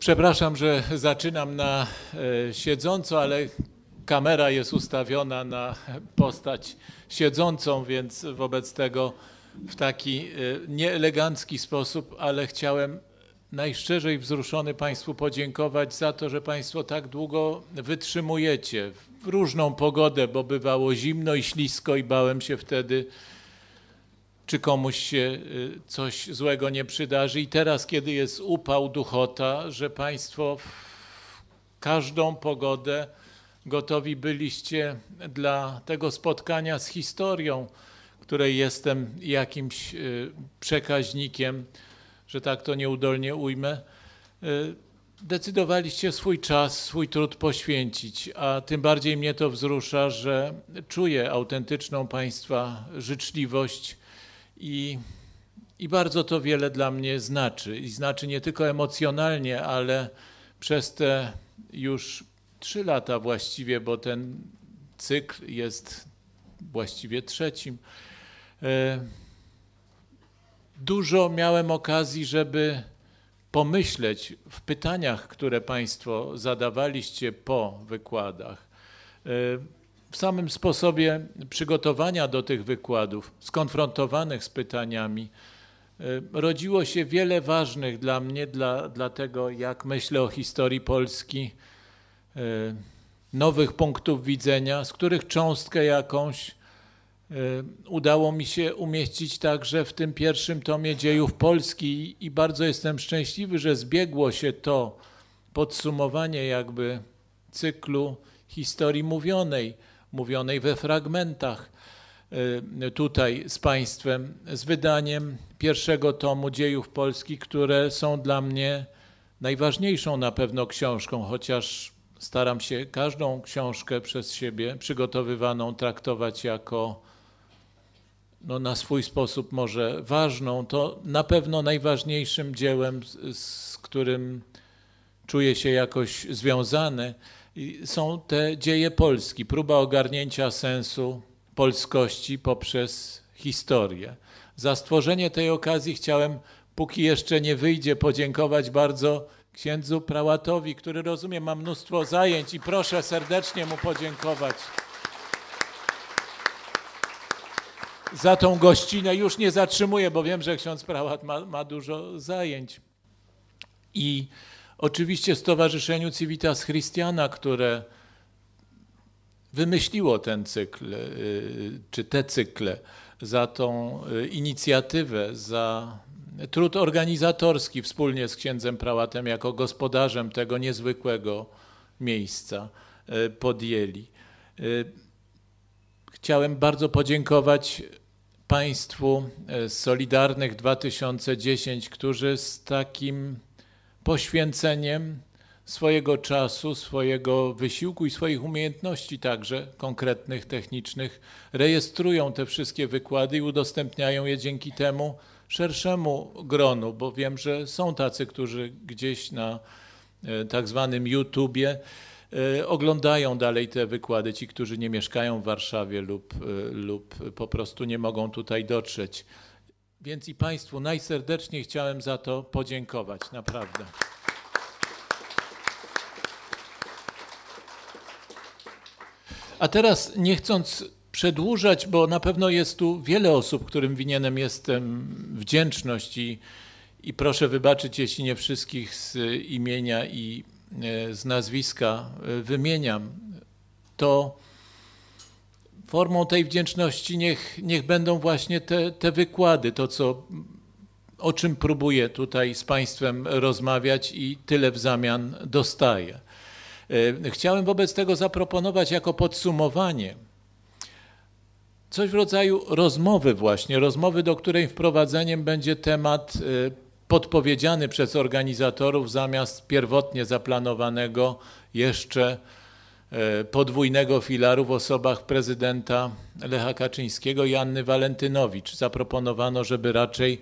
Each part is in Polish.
Przepraszam, że zaczynam na e, siedząco, ale kamera jest ustawiona na postać siedzącą, więc wobec tego w taki e, nieelegancki sposób, ale chciałem najszczerzej wzruszony Państwu podziękować za to, że Państwo tak długo wytrzymujecie w różną pogodę, bo bywało zimno i ślisko i bałem się wtedy czy komuś się y, coś złego nie przydarzy. I teraz, kiedy jest upał, duchota, że Państwo w każdą pogodę gotowi byliście dla tego spotkania z historią, której jestem jakimś y, przekaźnikiem, że tak to nieudolnie ujmę, y, decydowaliście swój czas, swój trud poświęcić, a tym bardziej mnie to wzrusza, że czuję autentyczną Państwa życzliwość i, I bardzo to wiele dla mnie znaczy. I znaczy nie tylko emocjonalnie, ale przez te już trzy lata właściwie, bo ten cykl jest właściwie trzecim. E, dużo miałem okazji, żeby pomyśleć w pytaniach, które Państwo zadawaliście po wykładach. E, w samym sposobie przygotowania do tych wykładów, skonfrontowanych z pytaniami, e, rodziło się wiele ważnych dla mnie, dla, dla tego, jak myślę o historii Polski, e, nowych punktów widzenia, z których cząstkę jakąś e, udało mi się umieścić także w tym pierwszym tomie dziejów Polski i bardzo jestem szczęśliwy, że zbiegło się to podsumowanie jakby cyklu historii mówionej mówionej we fragmentach y, tutaj z Państwem, z wydaniem pierwszego tomu dziejów Polski, które są dla mnie najważniejszą na pewno książką, chociaż staram się każdą książkę przez siebie przygotowywaną traktować jako no, na swój sposób może ważną, to na pewno najważniejszym dziełem, z, z którym czuję się jakoś związany są te dzieje Polski, próba ogarnięcia sensu polskości poprzez historię. Za stworzenie tej okazji chciałem, póki jeszcze nie wyjdzie, podziękować bardzo księdzu prałatowi, który rozumiem ma mnóstwo zajęć i proszę serdecznie mu podziękować. Za tą gościnę już nie zatrzymuję, bo wiem, że ksiądz prałat ma, ma dużo zajęć. I Oczywiście Stowarzyszeniu Civitas Christiana, które wymyśliło ten cykl, y, czy te cykle, za tą y, inicjatywę, za trud organizatorski wspólnie z księdzem prałatem jako gospodarzem tego niezwykłego miejsca y, podjęli. Chciałem bardzo podziękować Państwu z Solidarnych 2010, którzy z takim poświęceniem swojego czasu, swojego wysiłku i swoich umiejętności także konkretnych, technicznych, rejestrują te wszystkie wykłady i udostępniają je dzięki temu szerszemu gronu, bo wiem, że są tacy, którzy gdzieś na e, tak zwanym YouTubie e, oglądają dalej te wykłady, ci, którzy nie mieszkają w Warszawie lub, e, lub po prostu nie mogą tutaj dotrzeć. Więc i Państwu najserdeczniej chciałem za to podziękować, naprawdę. A teraz, nie chcąc przedłużać, bo na pewno jest tu wiele osób, którym winienem jestem wdzięczność i, i proszę wybaczyć, jeśli nie wszystkich z imienia i e, z nazwiska e, wymieniam, to formą tej wdzięczności niech, niech będą właśnie te, te wykłady, to co, o czym próbuję tutaj z Państwem rozmawiać i tyle w zamian dostaję. E, chciałem wobec tego zaproponować jako podsumowanie coś w rodzaju rozmowy właśnie, rozmowy, do której wprowadzeniem będzie temat e, podpowiedziany przez organizatorów zamiast pierwotnie zaplanowanego jeszcze E, podwójnego filaru w osobach prezydenta Lecha Kaczyńskiego i Anny Walentynowicz. Zaproponowano, żeby raczej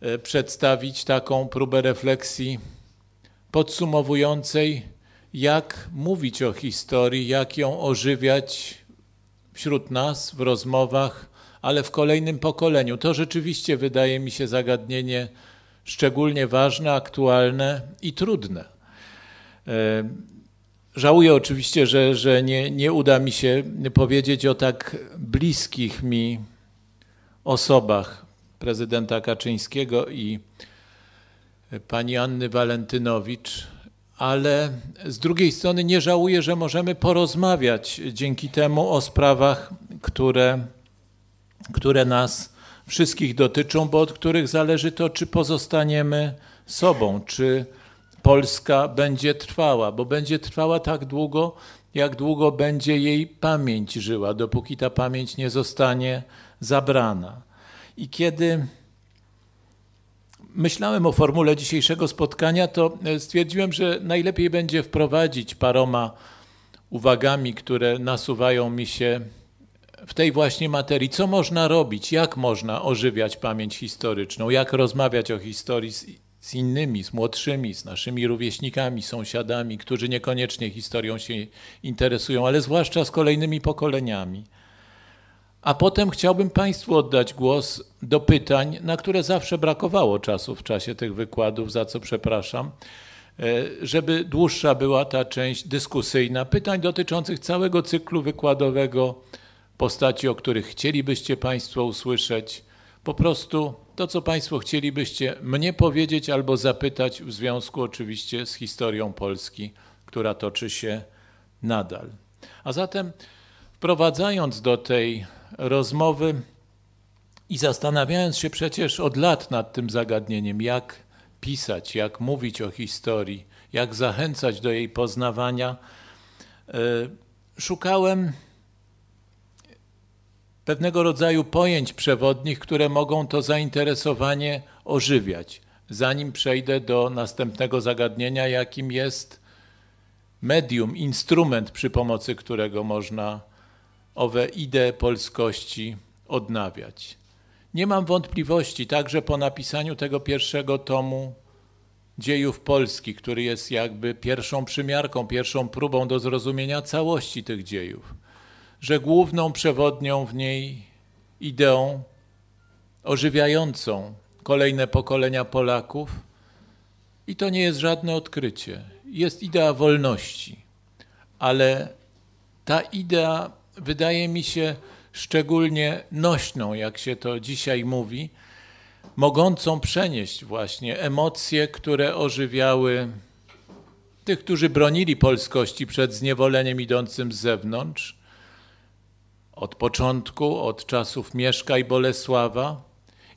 e, przedstawić taką próbę refleksji podsumowującej, jak mówić o historii, jak ją ożywiać wśród nas w rozmowach, ale w kolejnym pokoleniu. To rzeczywiście wydaje mi się zagadnienie szczególnie ważne, aktualne i trudne. E, Żałuję oczywiście, że, że nie, nie uda mi się powiedzieć o tak bliskich mi osobach prezydenta Kaczyńskiego i pani Anny Walentynowicz, ale z drugiej strony nie żałuję, że możemy porozmawiać dzięki temu o sprawach, które, które nas wszystkich dotyczą, bo od których zależy to, czy pozostaniemy sobą, czy Polska będzie trwała, bo będzie trwała tak długo, jak długo będzie jej pamięć żyła, dopóki ta pamięć nie zostanie zabrana. I kiedy myślałem o formule dzisiejszego spotkania, to e, stwierdziłem, że najlepiej będzie wprowadzić paroma uwagami, które nasuwają mi się w tej właśnie materii. Co można robić? Jak można ożywiać pamięć historyczną? Jak rozmawiać o historii z innymi, z młodszymi, z naszymi rówieśnikami, sąsiadami, którzy niekoniecznie historią się interesują, ale zwłaszcza z kolejnymi pokoleniami. A potem chciałbym Państwu oddać głos do pytań, na które zawsze brakowało czasu w czasie tych wykładów, za co przepraszam, e, żeby dłuższa była ta część dyskusyjna, pytań dotyczących całego cyklu wykładowego, postaci, o których chcielibyście Państwo usłyszeć. Po prostu to, co Państwo chcielibyście mnie powiedzieć albo zapytać w związku oczywiście z historią Polski, która toczy się nadal. A zatem wprowadzając do tej rozmowy i zastanawiając się przecież od lat nad tym zagadnieniem, jak pisać, jak mówić o historii, jak zachęcać do jej poznawania, e, szukałem pewnego rodzaju pojęć przewodnich, które mogą to zainteresowanie ożywiać. Zanim przejdę do następnego zagadnienia, jakim jest medium, instrument, przy pomocy którego można owe idee polskości odnawiać. Nie mam wątpliwości także po napisaniu tego pierwszego tomu dziejów Polski, który jest jakby pierwszą przymiarką, pierwszą próbą do zrozumienia całości tych dziejów że główną przewodnią w niej ideą ożywiającą kolejne pokolenia Polaków, i to nie jest żadne odkrycie, jest idea wolności, ale ta idea wydaje mi się szczególnie nośną, jak się to dzisiaj mówi, mogącą przenieść właśnie emocje, które ożywiały tych, którzy bronili polskości przed zniewoleniem idącym z zewnątrz, od początku, od czasów Mieszka i Bolesława,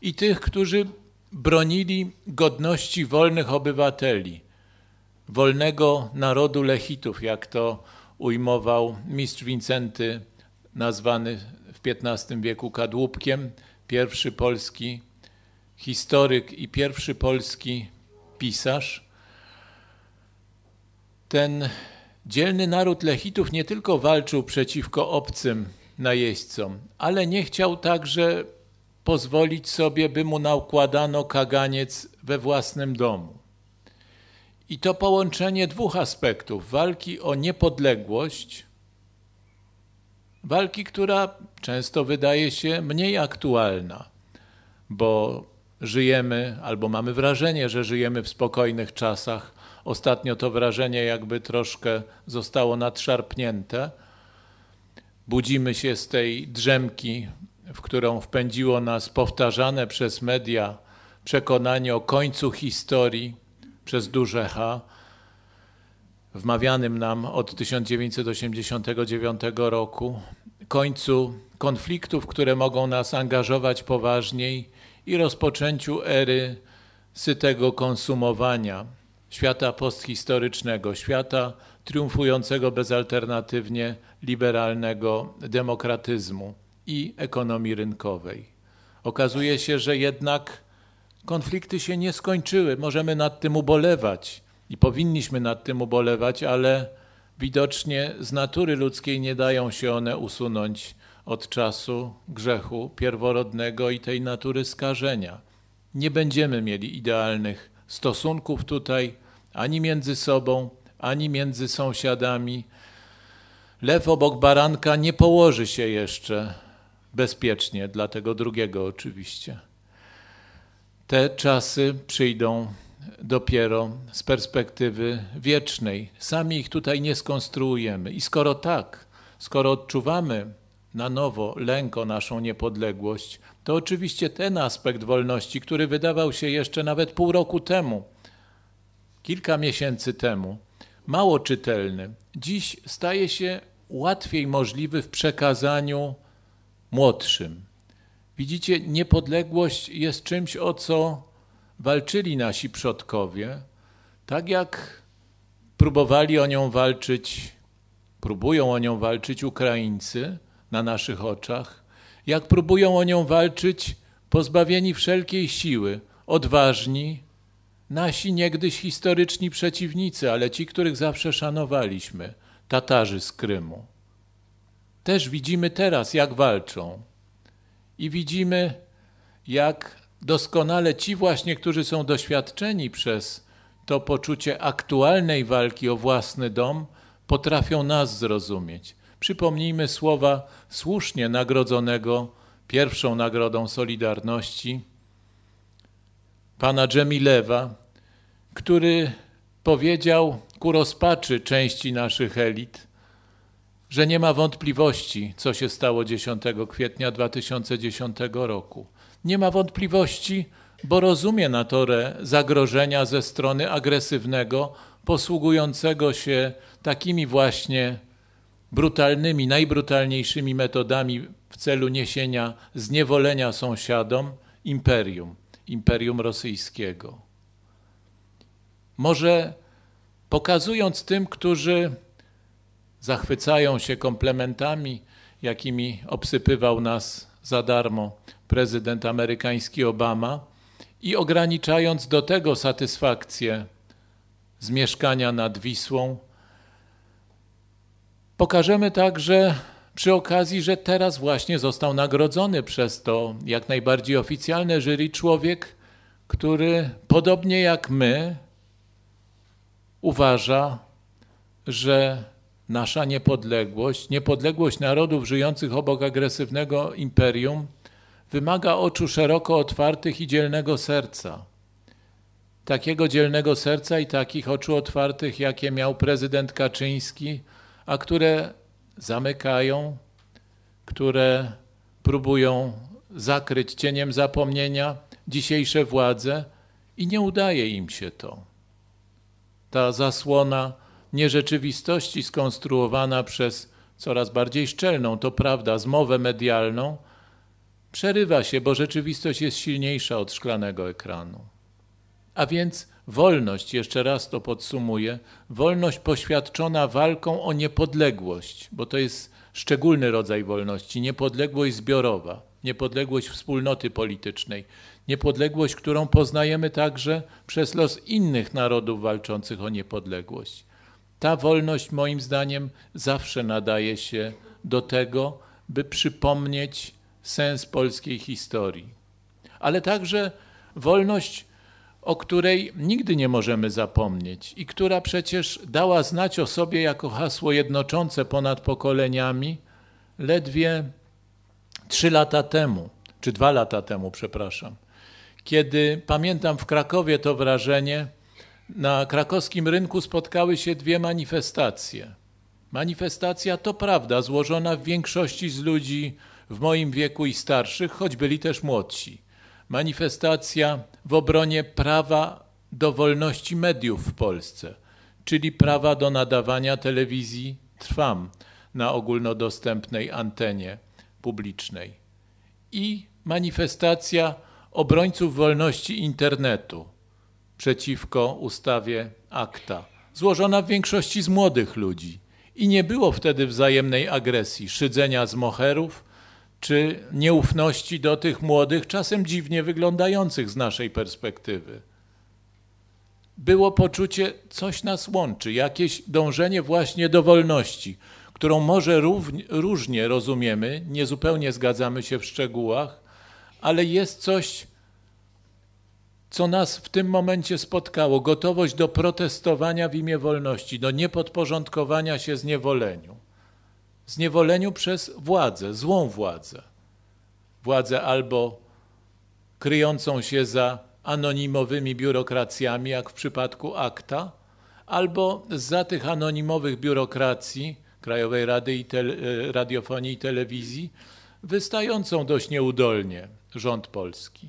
i tych, którzy bronili godności wolnych obywateli, wolnego narodu Lechitów, jak to ujmował mistrz Wincenty, nazwany w XV wieku kadłubkiem, pierwszy polski historyk i pierwszy polski pisarz. Ten dzielny naród Lechitów nie tylko walczył przeciwko obcym, najeźdźcom, ale nie chciał także pozwolić sobie, by mu naukładano kaganiec we własnym domu. I to połączenie dwóch aspektów: walki o niepodległość, walki, która często wydaje się mniej aktualna, bo żyjemy albo mamy wrażenie, że żyjemy w spokojnych czasach. Ostatnio to wrażenie jakby troszkę zostało nadszarpnięte budzimy się z tej drzemki, w którą wpędziło nas powtarzane przez media przekonanie o końcu historii przez duże H, wmawianym nam od 1989 roku, końcu konfliktów, które mogą nas angażować poważniej i rozpoczęciu ery sytego konsumowania, świata posthistorycznego, świata triumfującego bezalternatywnie liberalnego demokratyzmu i ekonomii rynkowej. Okazuje się, że jednak konflikty się nie skończyły. Możemy nad tym ubolewać i powinniśmy nad tym ubolewać, ale widocznie z natury ludzkiej nie dają się one usunąć od czasu grzechu pierworodnego i tej natury skażenia. Nie będziemy mieli idealnych stosunków tutaj ani między sobą, ani między sąsiadami. Lew obok baranka nie położy się jeszcze bezpiecznie, dla tego drugiego oczywiście. Te czasy przyjdą dopiero z perspektywy wiecznej. Sami ich tutaj nie skonstruujemy. I skoro tak, skoro odczuwamy na nowo lęk o naszą niepodległość, to oczywiście ten aspekt wolności, który wydawał się jeszcze nawet pół roku temu, kilka miesięcy temu, mało czytelny, dziś staje się łatwiej możliwy w przekazaniu młodszym. Widzicie, niepodległość jest czymś, o co walczyli nasi przodkowie, tak jak próbowali o nią walczyć, próbują o nią walczyć Ukraińcy na naszych oczach, jak próbują o nią walczyć pozbawieni wszelkiej siły, odważni, nasi niegdyś historyczni przeciwnicy, ale ci, których zawsze szanowaliśmy, Tatarzy z Krymu. Też widzimy teraz, jak walczą. I widzimy, jak doskonale ci właśnie, którzy są doświadczeni przez to poczucie aktualnej walki o własny dom, potrafią nas zrozumieć. Przypomnijmy słowa słusznie nagrodzonego pierwszą nagrodą Solidarności pana Dżemilewa, który powiedział ku rozpaczy części naszych elit, że nie ma wątpliwości, co się stało 10 kwietnia 2010 roku. Nie ma wątpliwości, bo rozumie na torę zagrożenia ze strony agresywnego, posługującego się takimi właśnie brutalnymi, najbrutalniejszymi metodami w celu niesienia zniewolenia sąsiadom imperium. Imperium Rosyjskiego. Może pokazując tym, którzy zachwycają się komplementami, jakimi obsypywał nas za darmo prezydent amerykański Obama i ograniczając do tego satysfakcję z mieszkania nad Wisłą, pokażemy także przy okazji, że teraz właśnie został nagrodzony przez to jak najbardziej oficjalne jury człowiek, który podobnie jak my uważa, że nasza niepodległość, niepodległość narodów żyjących obok agresywnego imperium wymaga oczu szeroko otwartych i dzielnego serca. Takiego dzielnego serca i takich oczu otwartych, jakie miał prezydent Kaczyński, a które zamykają, które próbują zakryć cieniem zapomnienia dzisiejsze władze i nie udaje im się to. Ta zasłona nierzeczywistości skonstruowana przez coraz bardziej szczelną, to prawda, zmowę medialną, przerywa się, bo rzeczywistość jest silniejsza od szklanego ekranu. A więc wolność, jeszcze raz to podsumuję, wolność poświadczona walką o niepodległość, bo to jest szczególny rodzaj wolności niepodległość zbiorowa, niepodległość wspólnoty politycznej, niepodległość, którą poznajemy także przez los innych narodów walczących o niepodległość. Ta wolność, moim zdaniem, zawsze nadaje się do tego, by przypomnieć sens polskiej historii, ale także wolność o której nigdy nie możemy zapomnieć i która przecież dała znać o sobie jako hasło jednoczące ponad pokoleniami ledwie trzy lata temu, czy dwa lata temu, przepraszam, kiedy pamiętam w Krakowie to wrażenie, na krakowskim rynku spotkały się dwie manifestacje. Manifestacja to prawda, złożona w większości z ludzi w moim wieku i starszych, choć byli też młodsi manifestacja w obronie prawa do wolności mediów w Polsce, czyli prawa do nadawania telewizji Trwam na ogólnodostępnej antenie publicznej i manifestacja obrońców wolności internetu przeciwko ustawie akta, złożona w większości z młodych ludzi. I nie było wtedy wzajemnej agresji, szydzenia z moherów czy nieufności do tych młodych, czasem dziwnie wyglądających z naszej perspektywy. Było poczucie, coś nas łączy, jakieś dążenie właśnie do wolności, którą może równie, różnie rozumiemy, niezupełnie zgadzamy się w szczegółach, ale jest coś, co nas w tym momencie spotkało gotowość do protestowania w imię wolności, do niepodporządkowania się zniewoleniu zniewoleniu przez władzę, złą władzę. Władzę albo kryjącą się za anonimowymi biurokracjami, jak w przypadku akta, albo za tych anonimowych biurokracji Krajowej Rady i e, Radiofonii i Telewizji, wystającą dość nieudolnie rząd polski.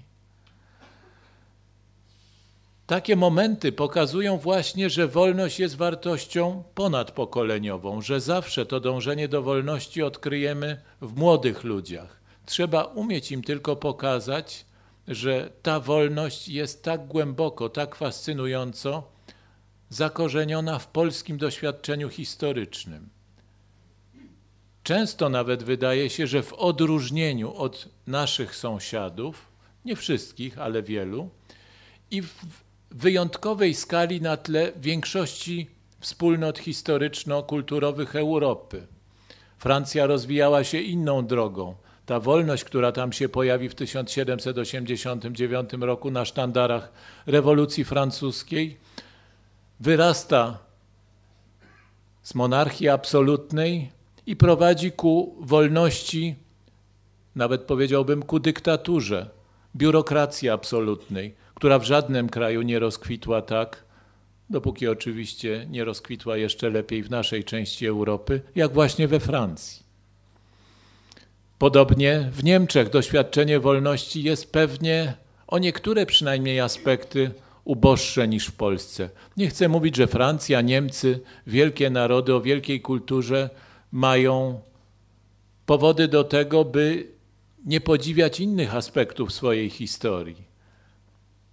Takie momenty pokazują właśnie, że wolność jest wartością ponadpokoleniową, że zawsze to dążenie do wolności odkryjemy w młodych ludziach. Trzeba umieć im tylko pokazać, że ta wolność jest tak głęboko, tak fascynująco zakorzeniona w polskim doświadczeniu historycznym. Często nawet wydaje się, że w odróżnieniu od naszych sąsiadów, nie wszystkich, ale wielu, i w wyjątkowej skali na tle większości wspólnot historyczno-kulturowych Europy. Francja rozwijała się inną drogą. Ta wolność, która tam się pojawi w 1789 roku na sztandarach rewolucji francuskiej, wyrasta z monarchii absolutnej i prowadzi ku wolności, nawet powiedziałbym ku dyktaturze, biurokracji absolutnej która w żadnym kraju nie rozkwitła tak, dopóki oczywiście nie rozkwitła jeszcze lepiej w naszej części Europy, jak właśnie we Francji. Podobnie w Niemczech doświadczenie wolności jest pewnie o niektóre przynajmniej aspekty uboższe niż w Polsce. Nie chcę mówić, że Francja, Niemcy, wielkie narody o wielkiej kulturze mają powody do tego, by nie podziwiać innych aspektów swojej historii.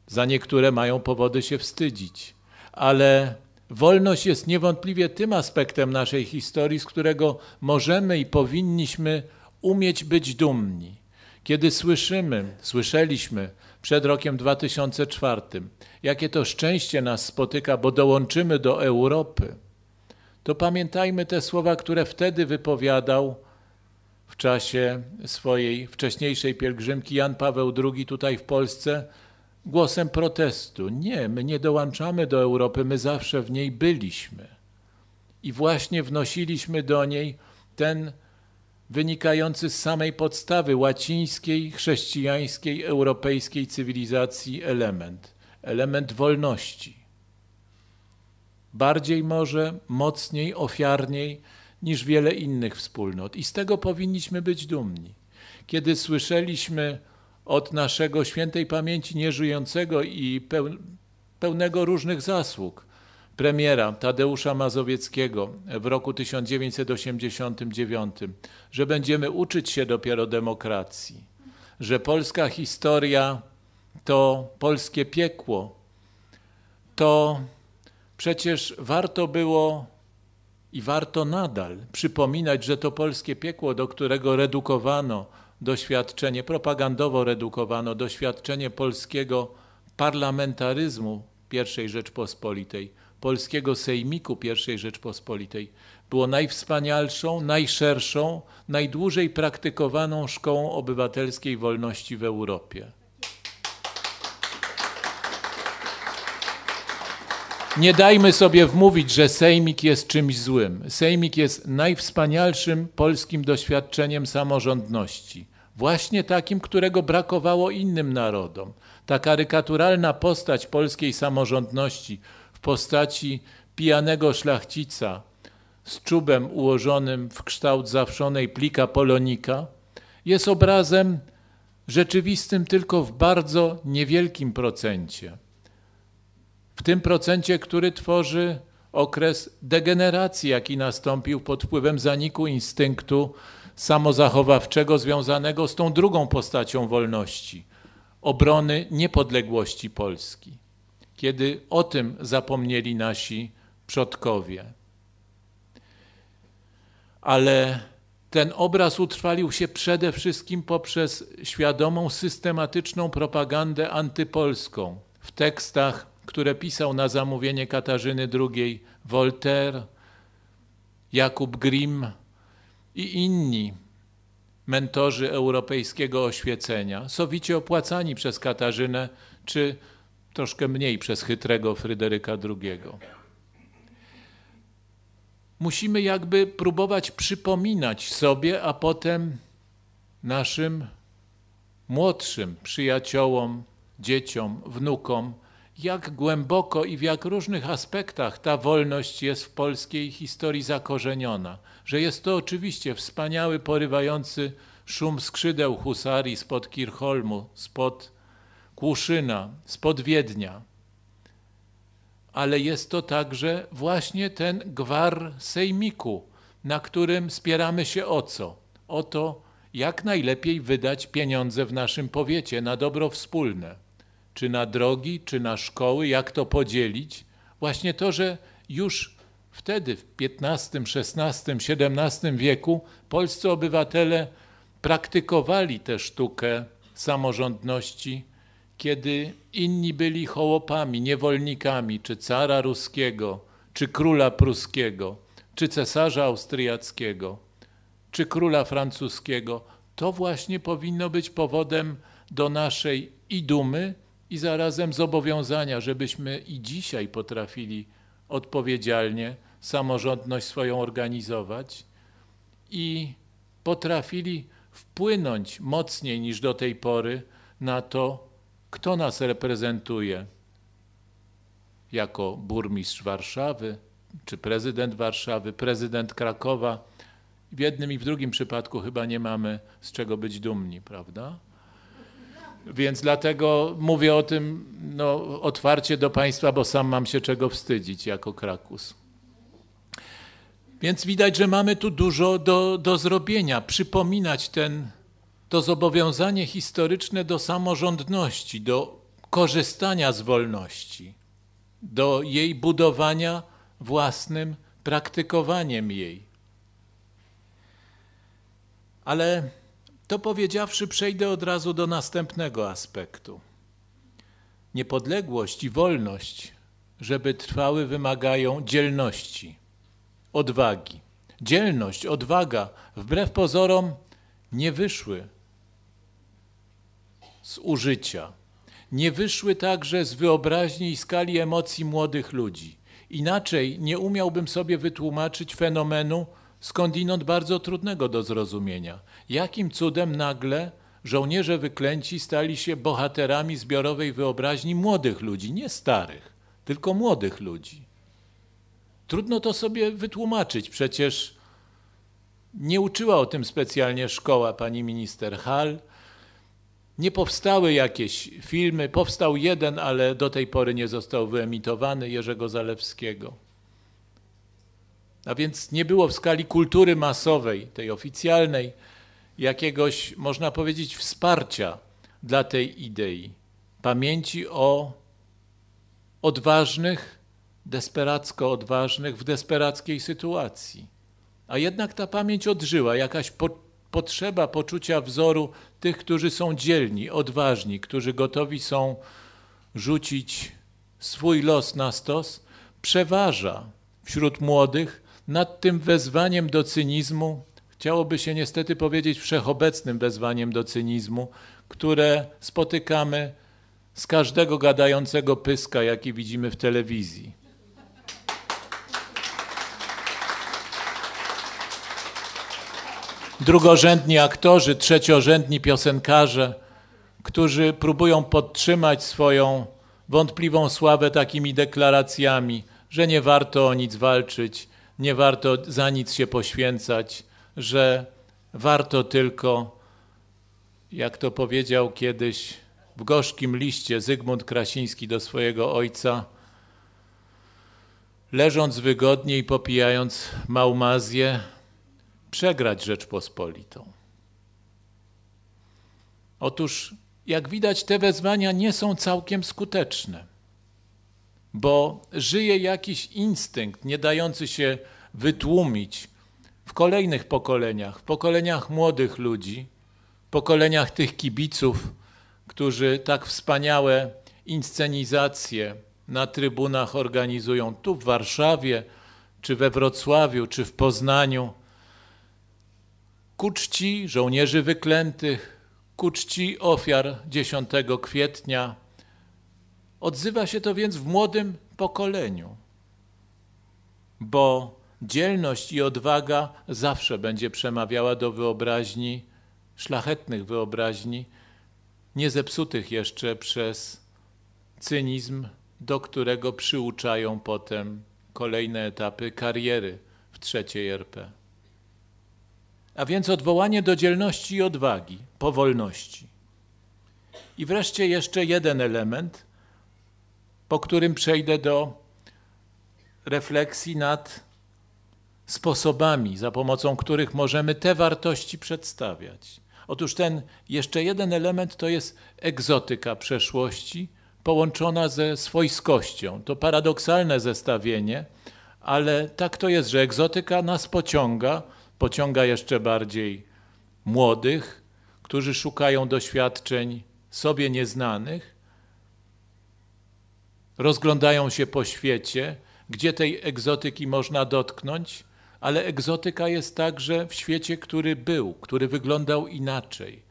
Za niektóre mają powody się wstydzić, ale wolność jest niewątpliwie tym aspektem naszej historii, z którego możemy i powinniśmy umieć być dumni. Kiedy słyszymy, słyszeliśmy przed rokiem 2004, jakie to szczęście nas spotyka, bo dołączymy do Europy, to pamiętajmy te słowa, które wtedy wypowiadał w czasie swojej wcześniejszej pielgrzymki Jan Paweł II tutaj w Polsce, głosem protestu. Nie, my nie dołączamy do Europy, my zawsze w niej byliśmy. I właśnie wnosiliśmy do niej ten wynikający z samej podstawy łacińskiej, chrześcijańskiej, europejskiej cywilizacji element element wolności. Bardziej może, mocniej, ofiarniej niż wiele innych wspólnot. I z tego powinniśmy być dumni. Kiedy słyszeliśmy, od naszego świętej pamięci nieżyjącego i pełnego różnych zasług premiera Tadeusza Mazowieckiego w roku 1989, że będziemy uczyć się dopiero demokracji, że polska historia to polskie piekło, to przecież warto było i warto nadal przypominać, że to polskie piekło, do którego redukowano doświadczenie, propagandowo redukowano doświadczenie polskiego parlamentaryzmu I Rzeczpospolitej, polskiego sejmiku I Rzeczpospolitej. Było najwspanialszą, najszerszą, najdłużej praktykowaną szkołą obywatelskiej wolności w Europie. Nie dajmy sobie wmówić, że Sejmik jest czymś złym. Sejmik jest najwspanialszym polskim doświadczeniem samorządności. Właśnie takim, którego brakowało innym narodom. Ta karykaturalna postać polskiej samorządności w postaci pijanego szlachcica z czubem ułożonym w kształt zawszonej plika polonika jest obrazem rzeczywistym tylko w bardzo niewielkim procencie tym procencie, który tworzy okres degeneracji, jaki nastąpił pod wpływem zaniku instynktu samozachowawczego związanego z tą drugą postacią wolności obrony niepodległości Polski, kiedy o tym zapomnieli nasi przodkowie. Ale ten obraz utrwalił się przede wszystkim poprzez świadomą, systematyczną propagandę antypolską w tekstach które pisał na zamówienie Katarzyny II Voltaire, Jakub Grimm i inni mentorzy europejskiego oświecenia, sowicie opłacani przez Katarzynę, czy troszkę mniej przez chytrego Fryderyka II. Musimy jakby próbować przypominać sobie, a potem naszym młodszym przyjaciołom, dzieciom, wnukom, jak głęboko i w jak różnych aspektach ta wolność jest w polskiej historii zakorzeniona. Że jest to oczywiście wspaniały, porywający szum skrzydeł husarii spod Kirchholmu, spod Kłuszyna, spod Wiednia. Ale jest to także właśnie ten gwar sejmiku, na którym spieramy się o co? O to, jak najlepiej wydać pieniądze w naszym powiecie na dobro wspólne czy na drogi, czy na szkoły, jak to podzielić. Właśnie to, że już wtedy, w XV, XVI, XVII wieku, polscy obywatele praktykowali tę sztukę samorządności, kiedy inni byli chłopami, niewolnikami, czy cara ruskiego, czy króla pruskiego, czy cesarza austriackiego, czy króla francuskiego. To właśnie powinno być powodem do naszej i dumy, i zarazem zobowiązania, żebyśmy i dzisiaj potrafili odpowiedzialnie samorządność swoją organizować i potrafili wpłynąć mocniej niż do tej pory na to, kto nas reprezentuje jako burmistrz Warszawy, czy prezydent Warszawy, prezydent Krakowa. W jednym i w drugim przypadku chyba nie mamy z czego być dumni, prawda? Więc dlatego mówię o tym no, otwarcie do Państwa, bo sam mam się czego wstydzić jako Krakus. Więc widać, że mamy tu dużo do, do zrobienia, przypominać ten, to zobowiązanie historyczne do samorządności, do korzystania z wolności, do jej budowania własnym praktykowaniem jej. Ale to powiedziawszy, przejdę od razu do następnego aspektu. Niepodległość i wolność, żeby trwały, wymagają dzielności, odwagi. Dzielność, odwaga, wbrew pozorom, nie wyszły z użycia. Nie wyszły także z wyobraźni i skali emocji młodych ludzi. Inaczej nie umiałbym sobie wytłumaczyć fenomenu skądinąd bardzo trudnego do zrozumienia. Jakim cudem nagle żołnierze wyklęci stali się bohaterami zbiorowej wyobraźni młodych ludzi, nie starych, tylko młodych ludzi? Trudno to sobie wytłumaczyć, przecież nie uczyła o tym specjalnie szkoła pani minister Hall. Nie powstały jakieś filmy, powstał jeden, ale do tej pory nie został wyemitowany Jerzego Zalewskiego. A więc nie było w skali kultury masowej, tej oficjalnej, jakiegoś, można powiedzieć, wsparcia dla tej idei. Pamięci o odważnych, desperacko odważnych w desperackiej sytuacji. A jednak ta pamięć odżyła, jakaś po, potrzeba poczucia wzoru tych, którzy są dzielni, odważni, którzy gotowi są rzucić swój los na stos, przeważa wśród młodych nad tym wezwaniem do cynizmu, chciałoby się niestety powiedzieć wszechobecnym wezwaniem do cynizmu, które spotykamy z każdego gadającego pyska, jaki widzimy w telewizji. Drugorzędni aktorzy, trzeciorzędni piosenkarze, którzy próbują podtrzymać swoją wątpliwą sławę takimi deklaracjami, że nie warto o nic walczyć, nie warto za nic się poświęcać, że warto tylko, jak to powiedział kiedyś w gorzkim liście Zygmunt Krasiński do swojego ojca, leżąc wygodnie i popijając małmazję, przegrać Rzeczpospolitą. Otóż, jak widać, te wezwania nie są całkiem skuteczne bo żyje jakiś instynkt nie dający się wytłumić w kolejnych pokoleniach, w pokoleniach młodych ludzi, pokoleniach tych kibiców, którzy tak wspaniałe inscenizacje na trybunach organizują tu w Warszawie, czy we Wrocławiu, czy w Poznaniu. Ku czci żołnierzy wyklętych, ku czci ofiar 10 kwietnia Odzywa się to więc w młodym pokoleniu, bo dzielność i odwaga zawsze będzie przemawiała do wyobraźni, szlachetnych wyobraźni, niezepsutych jeszcze przez cynizm, do którego przyuczają potem kolejne etapy kariery w trzeciej RP. A więc odwołanie do dzielności i odwagi, powolności. I wreszcie jeszcze jeden element, po którym przejdę do refleksji nad sposobami, za pomocą których możemy te wartości przedstawiać. Otóż ten jeszcze jeden element to jest egzotyka przeszłości połączona ze swojskością. To paradoksalne zestawienie, ale tak to jest, że egzotyka nas pociąga, pociąga jeszcze bardziej młodych, którzy szukają doświadczeń sobie nieznanych, rozglądają się po świecie, gdzie tej egzotyki można dotknąć, ale egzotyka jest także w świecie, który był, który wyglądał inaczej,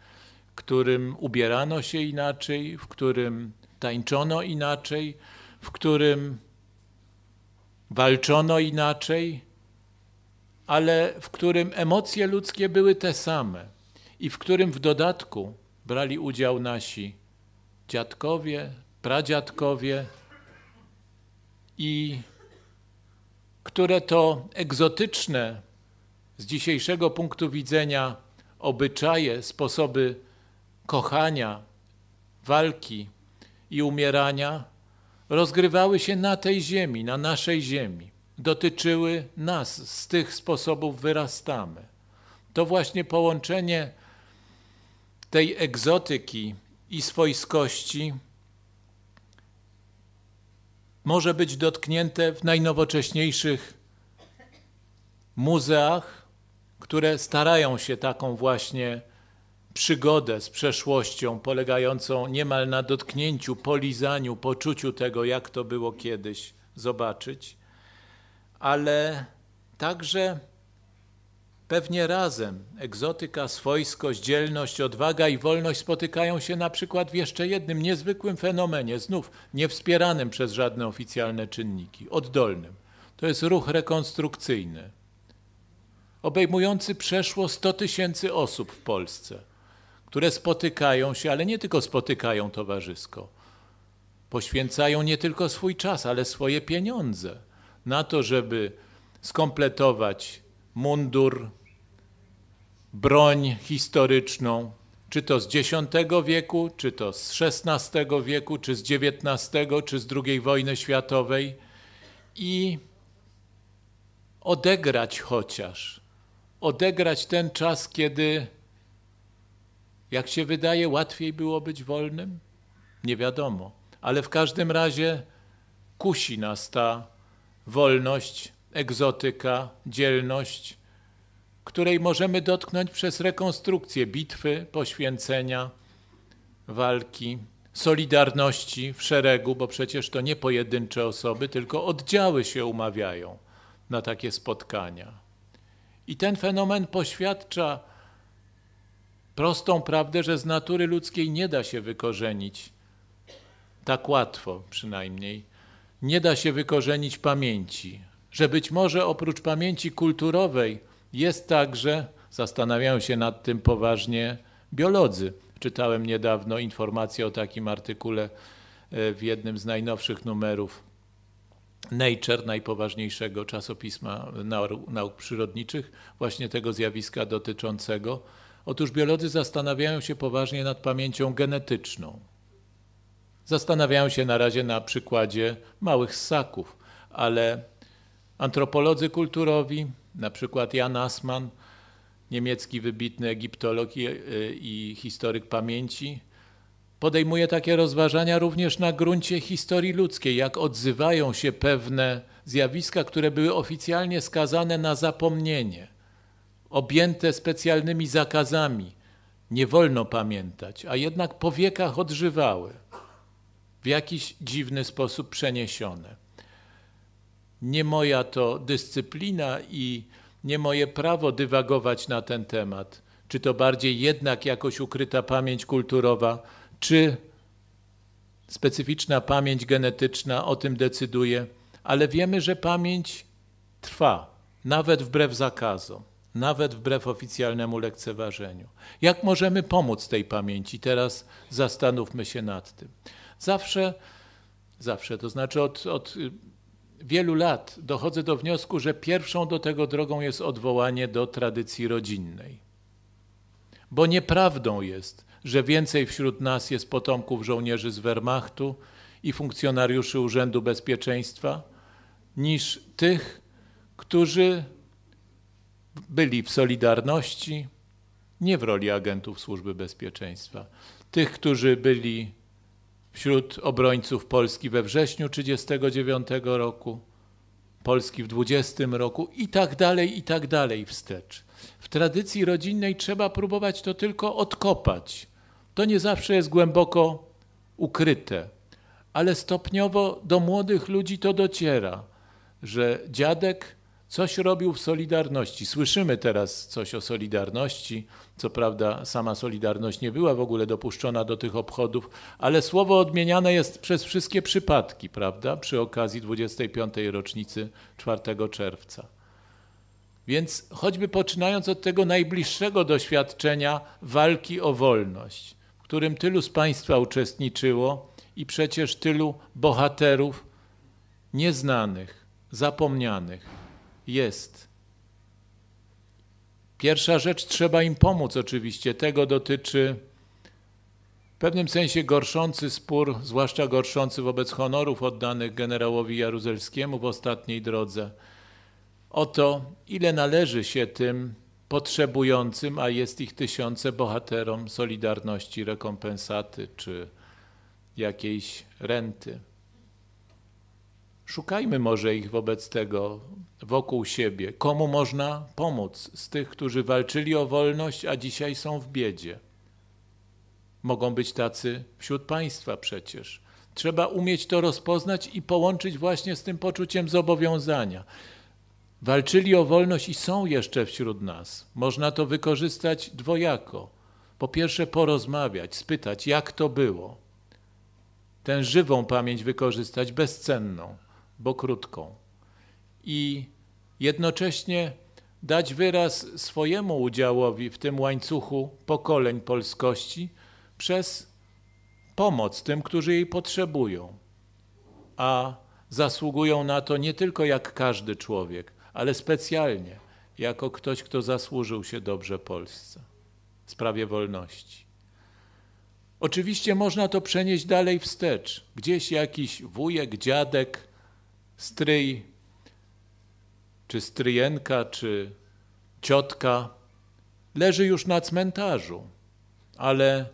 w którym ubierano się inaczej, w którym tańczono inaczej, w którym walczono inaczej, ale w którym emocje ludzkie były te same i w którym w dodatku brali udział nasi dziadkowie, pradziadkowie, i które to egzotyczne z dzisiejszego punktu widzenia obyczaje, sposoby kochania, walki i umierania rozgrywały się na tej ziemi, na naszej ziemi. Dotyczyły nas, z tych sposobów wyrastamy. To właśnie połączenie tej egzotyki i swojskości może być dotknięte w najnowocześniejszych muzeach, które starają się taką właśnie przygodę z przeszłością, polegającą niemal na dotknięciu, polizaniu, poczuciu tego, jak to było kiedyś, zobaczyć, ale także Pewnie razem egzotyka, swojskość, dzielność, odwaga i wolność spotykają się na przykład w jeszcze jednym niezwykłym fenomenie, znów niewspieranym przez żadne oficjalne czynniki, oddolnym. To jest ruch rekonstrukcyjny, obejmujący przeszło 100 tysięcy osób w Polsce, które spotykają się, ale nie tylko spotykają towarzysko. Poświęcają nie tylko swój czas, ale swoje pieniądze na to, żeby skompletować mundur, broń historyczną, czy to z X wieku, czy to z XVI wieku, czy z XIX, czy z II wojny światowej i odegrać chociaż, odegrać ten czas, kiedy, jak się wydaje, łatwiej było być wolnym? Nie wiadomo, ale w każdym razie kusi nas ta wolność egzotyka, dzielność, której możemy dotknąć przez rekonstrukcję bitwy, poświęcenia, walki, solidarności w szeregu, bo przecież to nie pojedyncze osoby, tylko oddziały się umawiają na takie spotkania. I ten fenomen poświadcza prostą prawdę, że z natury ludzkiej nie da się wykorzenić tak łatwo przynajmniej. Nie da się wykorzenić pamięci, że być może oprócz pamięci kulturowej jest także, zastanawiają się nad tym poważnie biolodzy. Czytałem niedawno informację o takim artykule e, w jednym z najnowszych numerów Nature, najpoważniejszego czasopisma nauk przyrodniczych, właśnie tego zjawiska dotyczącego. Otóż biolodzy zastanawiają się poważnie nad pamięcią genetyczną. Zastanawiają się na razie na przykładzie małych ssaków, ale Antropolodzy kulturowi, na przykład Jan Assmann, niemiecki wybitny egiptolog i, i historyk pamięci, podejmuje takie rozważania również na gruncie historii ludzkiej, jak odzywają się pewne zjawiska, które były oficjalnie skazane na zapomnienie, objęte specjalnymi zakazami. Nie wolno pamiętać, a jednak po wiekach odżywały, w jakiś dziwny sposób przeniesione. Nie moja to dyscyplina i nie moje prawo dywagować na ten temat. Czy to bardziej jednak jakoś ukryta pamięć kulturowa, czy specyficzna pamięć genetyczna o tym decyduje, ale wiemy, że pamięć trwa, nawet wbrew zakazom, nawet wbrew oficjalnemu lekceważeniu. Jak możemy pomóc tej pamięci? Teraz zastanówmy się nad tym. Zawsze, zawsze, to znaczy od, od wielu lat dochodzę do wniosku, że pierwszą do tego drogą jest odwołanie do tradycji rodzinnej. Bo nieprawdą jest, że więcej wśród nas jest potomków żołnierzy z Wehrmachtu i funkcjonariuszy Urzędu Bezpieczeństwa niż tych, którzy byli w Solidarności, nie w roli agentów Służby Bezpieczeństwa, tych, którzy byli wśród obrońców Polski we wrześniu 1939 roku, Polski w 20 roku i tak dalej, i tak dalej wstecz. W tradycji rodzinnej trzeba próbować to tylko odkopać. To nie zawsze jest głęboko ukryte, ale stopniowo do młodych ludzi to dociera, że dziadek Coś robił w Solidarności. Słyszymy teraz coś o Solidarności. Co prawda, sama Solidarność nie była w ogóle dopuszczona do tych obchodów, ale słowo odmieniane jest przez wszystkie przypadki, prawda, przy okazji 25. rocznicy 4 czerwca. Więc choćby poczynając od tego najbliższego doświadczenia walki o wolność, w którym tylu z Państwa uczestniczyło i przecież tylu bohaterów nieznanych, zapomnianych jest. Pierwsza rzecz, trzeba im pomóc oczywiście. Tego dotyczy w pewnym sensie gorszący spór, zwłaszcza gorszący wobec honorów oddanych generałowi Jaruzelskiemu w ostatniej drodze. O to, ile należy się tym potrzebującym, a jest ich tysiące bohaterom Solidarności, rekompensaty czy jakiejś renty. Szukajmy może ich wobec tego wokół siebie. Komu można pomóc z tych, którzy walczyli o wolność, a dzisiaj są w biedzie? Mogą być tacy wśród Państwa przecież. Trzeba umieć to rozpoznać i połączyć właśnie z tym poczuciem zobowiązania. Walczyli o wolność i są jeszcze wśród nas. Można to wykorzystać dwojako. Po pierwsze, porozmawiać, spytać, jak to było. Tę żywą pamięć wykorzystać bezcenną bo krótką. I jednocześnie dać wyraz swojemu udziałowi w tym łańcuchu pokoleń polskości przez pomoc tym, którzy jej potrzebują. A zasługują na to nie tylko jak każdy człowiek, ale specjalnie jako ktoś, kto zasłużył się dobrze Polsce sprawie wolności. Oczywiście można to przenieść dalej wstecz. Gdzieś jakiś wujek, dziadek, stryj, czy stryjenka, czy ciotka leży już na cmentarzu, ale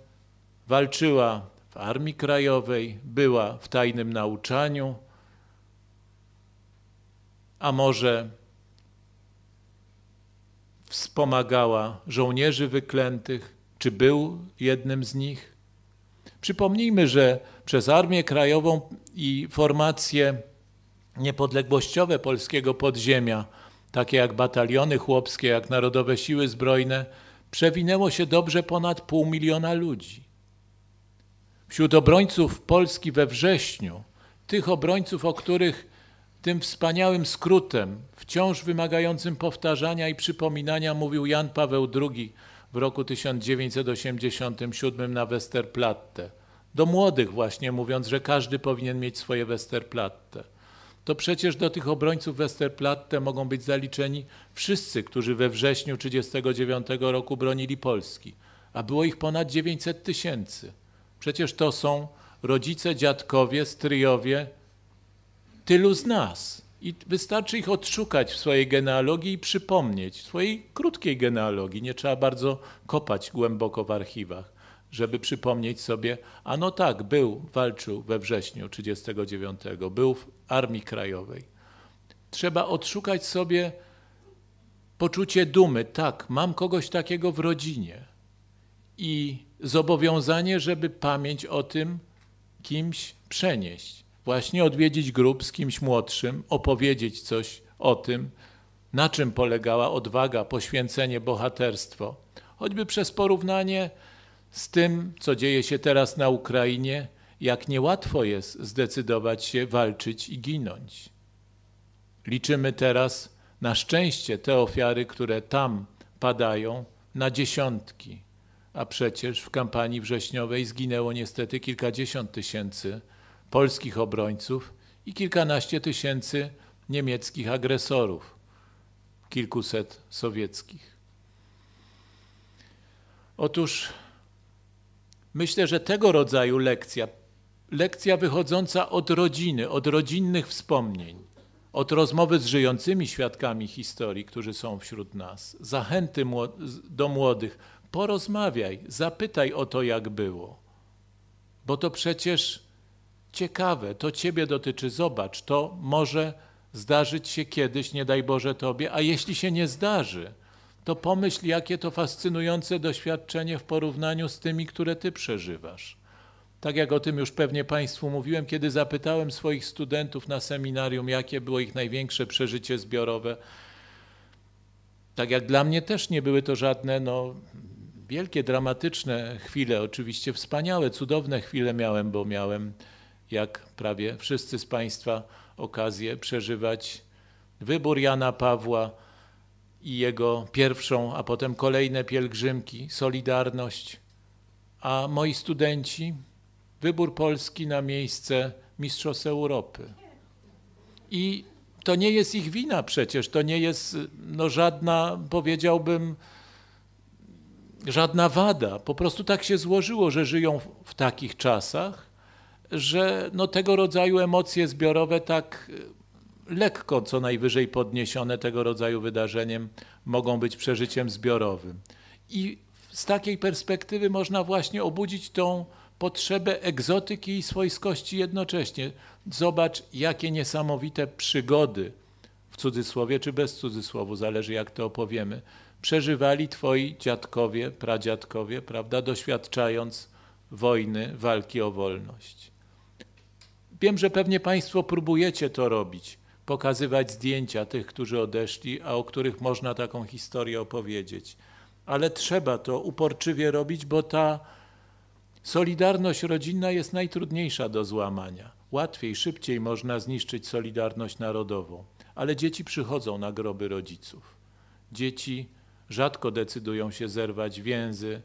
walczyła w Armii Krajowej, była w tajnym nauczaniu, a może wspomagała żołnierzy wyklętych, czy był jednym z nich. Przypomnijmy, że przez Armię Krajową i formację niepodległościowe polskiego podziemia, takie jak bataliony chłopskie, jak Narodowe Siły Zbrojne, przewinęło się dobrze ponad pół miliona ludzi. Wśród obrońców Polski we wrześniu, tych obrońców, o których tym wspaniałym skrótem, wciąż wymagającym powtarzania i przypominania, mówił Jan Paweł II w roku 1987 na Westerplatte. Do młodych właśnie mówiąc, że każdy powinien mieć swoje Westerplatte to przecież do tych obrońców Westerplatte mogą być zaliczeni wszyscy, którzy we wrześniu 1939 roku bronili Polski, a było ich ponad 900 tysięcy. Przecież to są rodzice, dziadkowie, stryjowie tylu z nas. I wystarczy ich odszukać w swojej genealogii i przypomnieć, w swojej krótkiej genealogii, nie trzeba bardzo kopać głęboko w archiwach, żeby przypomnieć sobie, a no tak, był, walczył we wrześniu 1939, był Armii Krajowej. Trzeba odszukać sobie poczucie dumy. Tak, mam kogoś takiego w rodzinie. I zobowiązanie, żeby pamięć o tym kimś przenieść. Właśnie odwiedzić grób z kimś młodszym, opowiedzieć coś o tym, na czym polegała odwaga, poświęcenie, bohaterstwo. Choćby przez porównanie z tym, co dzieje się teraz na Ukrainie jak niełatwo jest zdecydować się walczyć i ginąć. Liczymy teraz na szczęście te ofiary, które tam padają, na dziesiątki, a przecież w kampanii wrześniowej zginęło niestety kilkadziesiąt tysięcy polskich obrońców i kilkanaście tysięcy niemieckich agresorów, kilkuset sowieckich. Otóż myślę, że tego rodzaju lekcja lekcja wychodząca od rodziny, od rodzinnych wspomnień, od rozmowy z żyjącymi świadkami historii, którzy są wśród nas, zachęty do młodych. Porozmawiaj, zapytaj o to, jak było, bo to przecież ciekawe, to Ciebie dotyczy, zobacz, to może zdarzyć się kiedyś, nie daj Boże Tobie, a jeśli się nie zdarzy, to pomyśl, jakie to fascynujące doświadczenie w porównaniu z tymi, które Ty przeżywasz. Tak jak o tym już pewnie Państwu mówiłem, kiedy zapytałem swoich studentów na seminarium, jakie było ich największe przeżycie zbiorowe, tak jak dla mnie też nie były to żadne no, wielkie, dramatyczne chwile, oczywiście wspaniałe, cudowne chwile miałem, bo miałem, jak prawie wszyscy z Państwa, okazję przeżywać wybór Jana Pawła i jego pierwszą, a potem kolejne pielgrzymki, Solidarność. A moi studenci, wybór Polski na miejsce Mistrzostw Europy. I to nie jest ich wina przecież, to nie jest no, żadna, powiedziałbym, żadna wada. Po prostu tak się złożyło, że żyją w takich czasach, że no, tego rodzaju emocje zbiorowe tak y, lekko, co najwyżej podniesione tego rodzaju wydarzeniem, mogą być przeżyciem zbiorowym. I z takiej perspektywy można właśnie obudzić tą potrzebę egzotyki i swojskości jednocześnie. Zobacz, jakie niesamowite przygody, w cudzysłowie czy bez cudzysłowu, zależy jak to opowiemy, przeżywali twoi dziadkowie, pradziadkowie, prawda, doświadczając wojny, walki o wolność. Wiem, że pewnie Państwo próbujecie to robić, pokazywać zdjęcia tych, którzy odeszli, a o których można taką historię opowiedzieć. Ale trzeba to uporczywie robić, bo ta Solidarność rodzinna jest najtrudniejsza do złamania. Łatwiej, szybciej można zniszczyć solidarność narodową, ale dzieci przychodzą na groby rodziców. Dzieci rzadko decydują się zerwać więzy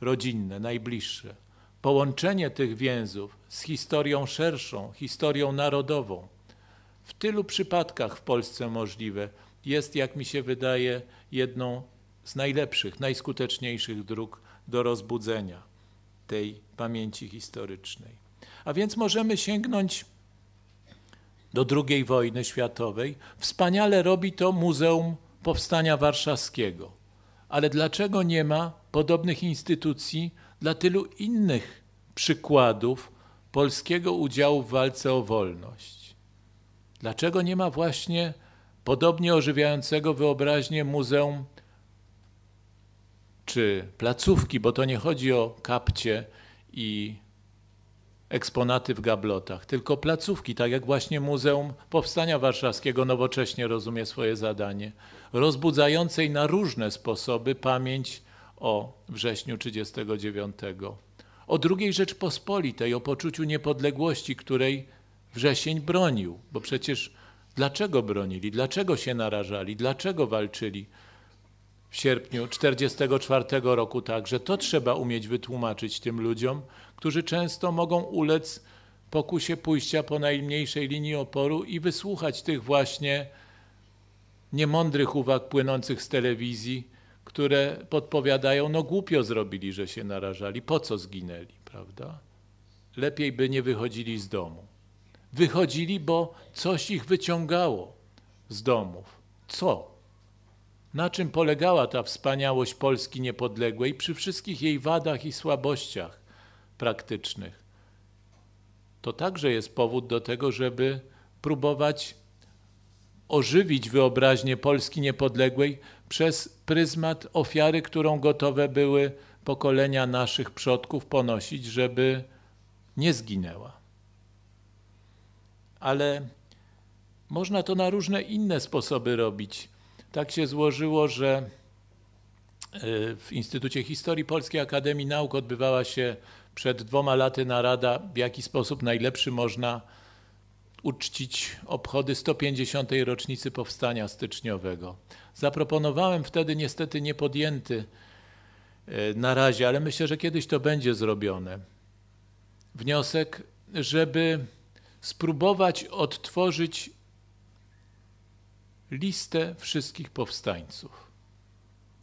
rodzinne, najbliższe. Połączenie tych więzów z historią szerszą, historią narodową, w tylu przypadkach w Polsce możliwe, jest, jak mi się wydaje, jedną z najlepszych, najskuteczniejszych dróg do rozbudzenia tej pamięci historycznej. A więc możemy sięgnąć do II wojny światowej. Wspaniale robi to Muzeum Powstania Warszawskiego. Ale dlaczego nie ma podobnych instytucji dla tylu innych przykładów polskiego udziału w walce o wolność? Dlaczego nie ma właśnie podobnie ożywiającego wyobraźnię Muzeum czy placówki, bo to nie chodzi o kapcie i eksponaty w gablotach, tylko placówki, tak jak właśnie Muzeum Powstania Warszawskiego nowocześnie rozumie swoje zadanie, rozbudzającej na różne sposoby pamięć o wrześniu 1939, o drugiej Rzeczpospolitej, o poczuciu niepodległości, której wrzesień bronił, bo przecież dlaczego bronili, dlaczego się narażali, dlaczego walczyli – w sierpniu 1944 roku także. To trzeba umieć wytłumaczyć tym ludziom, którzy często mogą ulec pokusie pójścia po najmniejszej linii oporu i wysłuchać tych właśnie niemądrych uwag płynących z telewizji, które podpowiadają, no głupio zrobili, że się narażali, po co zginęli, prawda? Lepiej by nie wychodzili z domu. Wychodzili, bo coś ich wyciągało z domów. Co? Na czym polegała ta wspaniałość Polski niepodległej przy wszystkich jej wadach i słabościach praktycznych? To także jest powód do tego, żeby próbować ożywić wyobraźnię Polski niepodległej przez pryzmat ofiary, którą gotowe były pokolenia naszych przodków ponosić, żeby nie zginęła. Ale można to na różne inne sposoby robić. Tak się złożyło, że e, w Instytucie Historii Polskiej Akademii Nauk odbywała się przed dwoma laty narada, w jaki sposób najlepszy można uczcić obchody 150. rocznicy powstania styczniowego. Zaproponowałem wtedy niestety niepodjęty e, na razie, ale myślę, że kiedyś to będzie zrobione. Wniosek, żeby spróbować odtworzyć listę wszystkich powstańców.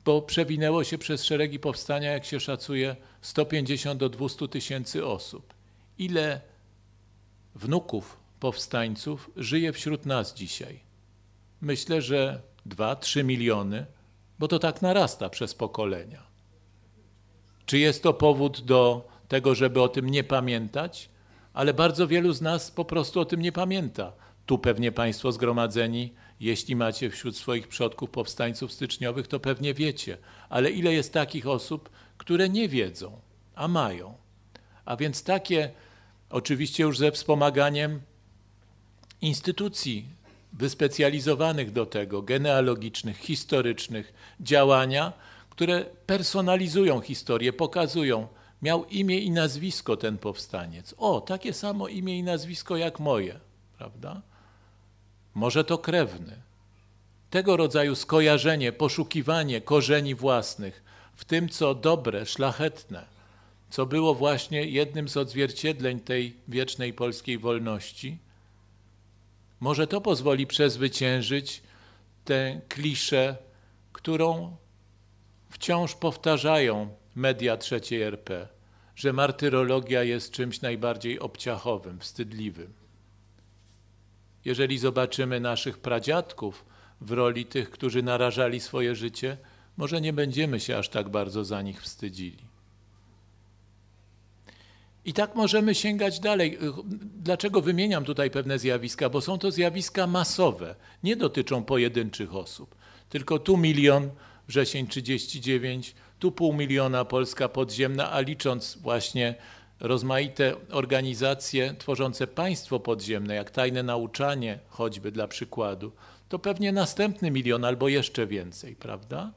Bo przewinęło się przez szeregi powstania, jak się szacuje, 150 do 200 tysięcy osób. Ile wnuków powstańców żyje wśród nas dzisiaj? Myślę, że 2-3 miliony, bo to tak narasta przez pokolenia. Czy jest to powód do tego, żeby o tym nie pamiętać? Ale bardzo wielu z nas po prostu o tym nie pamięta. Tu pewnie Państwo zgromadzeni jeśli macie wśród swoich przodków powstańców styczniowych, to pewnie wiecie, ale ile jest takich osób, które nie wiedzą, a mają. A więc takie, oczywiście już ze wspomaganiem instytucji wyspecjalizowanych do tego, genealogicznych, historycznych, działania, które personalizują historię, pokazują, miał imię i nazwisko ten powstaniec. O, takie samo imię i nazwisko jak moje, prawda? może to krewny. Tego rodzaju skojarzenie, poszukiwanie korzeni własnych w tym, co dobre, szlachetne, co było właśnie jednym z odzwierciedleń tej wiecznej polskiej wolności, może to pozwoli przezwyciężyć tę kliszę, którą wciąż powtarzają media trzeciej RP, że martyrologia jest czymś najbardziej obciachowym, wstydliwym. Jeżeli zobaczymy naszych pradziadków w roli tych, którzy narażali swoje życie, może nie będziemy się aż tak bardzo za nich wstydzili. I tak możemy sięgać dalej. Y, dlaczego wymieniam tutaj pewne zjawiska? Bo są to zjawiska masowe, nie dotyczą pojedynczych osób. Tylko tu milion, wrzesień 39, tu pół miliona Polska podziemna, a licząc właśnie rozmaite organizacje tworzące państwo podziemne, jak tajne nauczanie, choćby dla przykładu, to pewnie następny milion albo jeszcze więcej, prawda?